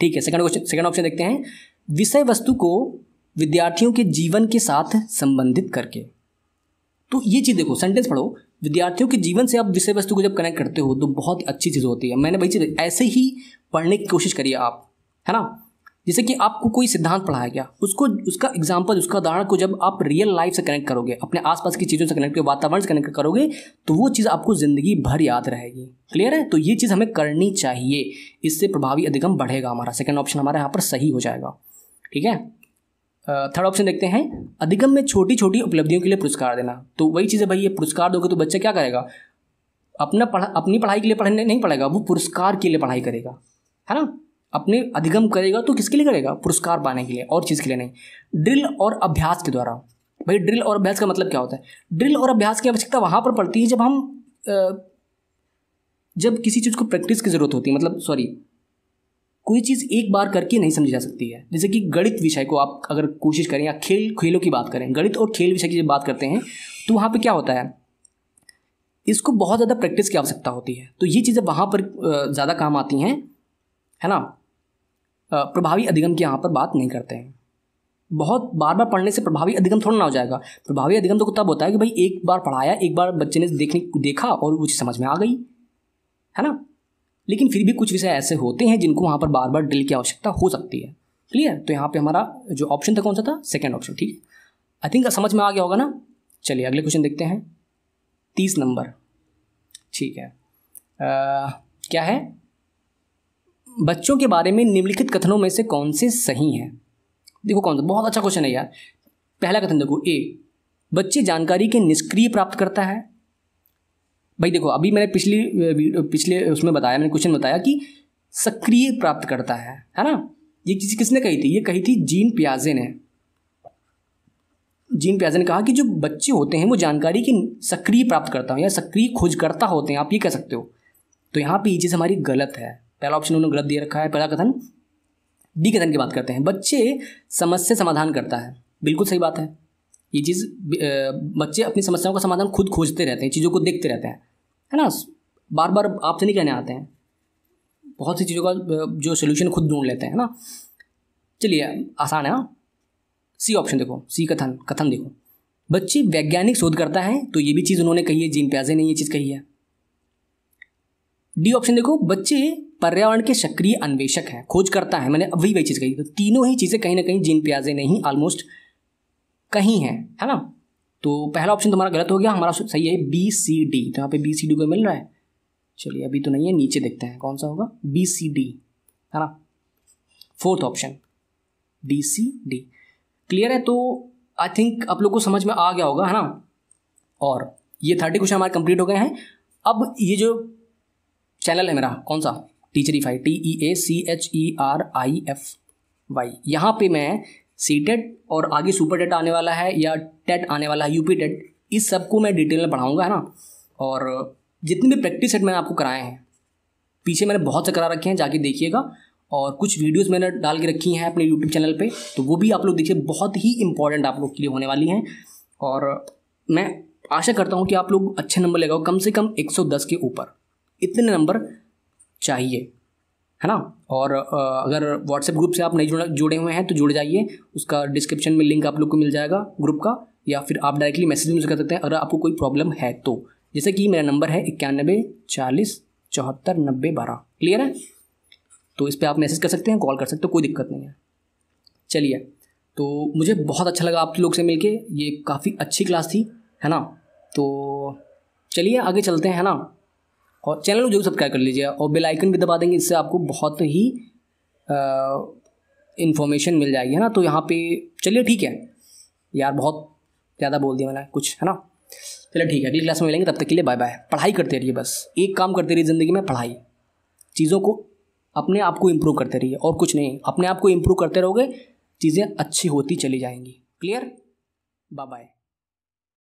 S1: ठीक है सेकंड क्वेश्चन सेकंड ऑप्शन देखते हैं विषय वस्तु को विद्यार्थियों के जीवन के साथ संबंधित करके तो ये चीज़ देखो सेंटेंस पढ़ो विद्यार्थियों के जीवन से आप विषय वस्तु को जब कनेक्ट करते हो तो बहुत अच्छी चीज़ होती है मैंने भाई चीज़ ऐसे ही पढ़ने की कोशिश करिए आप है ना जैसे कि आपको कोई सिद्धांत पढ़ाया गया उसको उसका एग्जाम्पल उसका उदाहरण को जब आप रियल लाइफ से कनेक्ट करोगे अपने आसपास की चीज़ों से कनेक्ट करोगे वातावरण से कनेक्ट करोगे तो वो चीज़ आपको ज़िंदगी भर याद रहेगी क्लियर है तो ये चीज़ हमें करनी चाहिए इससे प्रभावी अधिगम बढ़ेगा हमारा सेकेंड ऑप्शन हमारा यहाँ पर सही हो जाएगा ठीक है थर्ड ऑप्शन देखते हैं अधिगम में छोटी छोटी उपलब्धियों के लिए पुरस्कार देना तो वही चीज़ है भाई ये पुरस्कार दोगे तो बच्चा क्या करेगा अपना पढ़ा अपनी पढ़ाई के लिए पढ़ने नहीं पढ़ेगा वो पुरस्कार के लिए पढ़ाई करेगा है ना अपने अधिगम करेगा तो किसके लिए करेगा पुरस्कार पाने के लिए और चीज़ के लिए नहीं ड्रिल और अभ्यास के द्वारा भाई ड्रिल और अभ्यास का मतलब क्या होता है ड्रिल और अभ्यास की आवश्यकता वहाँ पर पड़ती है जब हम जब किसी चीज़ को प्रैक्टिस की ज़रूरत होती है मतलब सॉरी कोई चीज़ एक बार करके नहीं समझी जा सकती है जैसे कि गणित विषय को आप अगर कोशिश करें या खेल खेलों की बात करें गणित और खेल विषय की जब बात करते हैं तो वहाँ पर क्या होता है इसको बहुत ज़्यादा प्रैक्टिस की आवश्यकता होती है तो ये चीज़ें वहाँ पर ज़्यादा काम आती हैं है ना प्रभावी अधिगम की यहाँ पर बात नहीं करते हैं बहुत बार बार पढ़ने से प्रभावी अधिगम थोड़ा ना हो जाएगा प्रभावी अधिगम तो तब होता है कि भाई एक बार पढ़ाया एक बार बच्चे ने देखने देखा और वो चीज़ समझ में आ गई है ना लेकिन फिर भी कुछ विषय ऐसे होते हैं जिनको वहाँ पर बार बार ड्रिल की आवश्यकता हो सकती है क्लियर तो यहाँ पे हमारा जो ऑप्शन था कौन सा था सेकेंड ऑप्शन ठीक है आई थिंक समझ में आ गया होगा ना चलिए अगले क्वेश्चन देखते हैं तीस नंबर ठीक है आ, क्या है बच्चों के बारे में निम्नलिखित कथनों में से कौन से सही हैं देखो कौन सा बहुत अच्छा क्वेश्चन है यार पहला कथन देखो ए बच्चे जानकारी के निष्क्रिय प्राप्त करता है भाई देखो अभी मैंने पिछली पिछले उसमें बताया मैंने क्वेश्चन बताया कि सक्रिय प्राप्त करता है है ना ये चीज किसने कही थी ये कही थी जीन प्याजे ने जीन प्याजे ने कहा कि जो बच्चे होते हैं वो जानकारी की सक्रिय प्राप्त करता हो या सक्रिय खोजकर्ता होते हैं आप ये कह सकते हो तो यहाँ पे ये चीज़ हमारी गलत है पहला ऑप्शन उन्होंने गलत दे रखा है पहला कथन डी कथन की बात करते हैं बच्चे समस्या समाधान करता है बिल्कुल सही बात है ये चीज़ बच्चे अपनी समस्याओं का समाधान खुद खोजते रहते हैं चीज़ों को देखते रहते हैं है ना बार बार आपसे नहीं कहने आते हैं बहुत सी चीज़ों का जो सोल्यूशन खुद ढूंढ लेते हैं ना चलिए आसान है ना सी ऑप्शन देखो सी कथन कथन देखो बच्चे वैज्ञानिक शोध करता है तो ये भी चीज़ उन्होंने कही है जीन प्याजे ने ये चीज़ कही है डी ऑप्शन देखो बच्चे पर्यावरण के सक्रिय अन्वेषक हैं खोज करता है मैंने अभी वही चीज़ कही तो तीनों ही चीज़ें कहीं ना कहीं जीन प्याजे ने ही ऑलमोस्ट कहीं है है ना तो पहला ऑप्शन तुम्हारा गलत हो गया हमारा सही है बी सी डी तो यहाँ पे बी सी डी को मिल रहा है चलिए अभी तो नहीं है नीचे देखते हैं कौन सा होगा बी सी डी है ना fourth option B C D clear है तो आई थिंक आप लोग को समझ में आ गया होगा है ना और ये थर्टी क्वेश्चन हमारे कंप्लीट हो गए हैं अब ये जो चैनल है मेरा कौन सा Teacherify T E A C H E R I F Y यहाँ पे मैं सी टेट e और आगे सुपर टेट e आने वाला है या टेट e आने वाला है यूपी टेट इस सबको मैं डिटेल में पढ़ाऊंगा है ना और जितने भी प्रैक्टिस सेट मैंने आपको कराए हैं पीछे मैंने बहुत से करा रखे हैं जाके देखिएगा और कुछ वीडियोस मैंने डाल के रखी हैं अपने यूट्यूब चैनल पे तो वो भी आप लोग देखिए बहुत ही इंपॉर्टेंट आप लोग के लिए होने वाली हैं और मैं आशा करता हूँ कि आप लोग अच्छे नंबर लगाओ कम से कम 110 के ऊपर इतने नंबर चाहिए है ना और अगर व्हाट्सएप ग्रुप से आप नहीं जुड़ जुड़े हुए हैं तो जुड़ जाइए उसका डिस्क्रिप्शन में लिंक आप लोग को मिल जाएगा ग्रुप का या फिर आप डायरेक्टली मैसेज भी कर सकते हैं अगर आपको कोई प्रॉब्लम है तो जैसे कि मेरा नंबर है इक्यानबे चालीस चौहत्तर नब्बे बारह क्लियर है तो इस पर आप मैसेज कर सकते हैं कॉल कर सकते हो कोई दिक्कत नहीं है चलिए तो मुझे बहुत अच्छा लगा आप लोग से मिल ये काफ़ी अच्छी क्लास थी है ना तो चलिए आगे चलते हैं है ना और चैनल को जरूर सब्सक्राइब कर लीजिए और बेल आइकन भी दबा देंगे इससे आपको बहुत ही इन्फॉर्मेशन मिल जाएगी है ना तो यहाँ पे चलिए ठीक है यार बहुत ज़्यादा बोल दिया मैंने कुछ है ना चलिए ठीक है अगली क्लास में मिलेंगे तब तक के लिए बाय बाय पढ़ाई करते रहिए बस एक काम करते रहिए ज़िंदगी में पढ़ाई चीज़ों को अपने आप को इम्प्रूव करते रहिए और कुछ नहीं अपने आप को इम्प्रूव करते रहोगे चीज़ें अच्छी होती चली जाएंगी क्लियर बाय बाय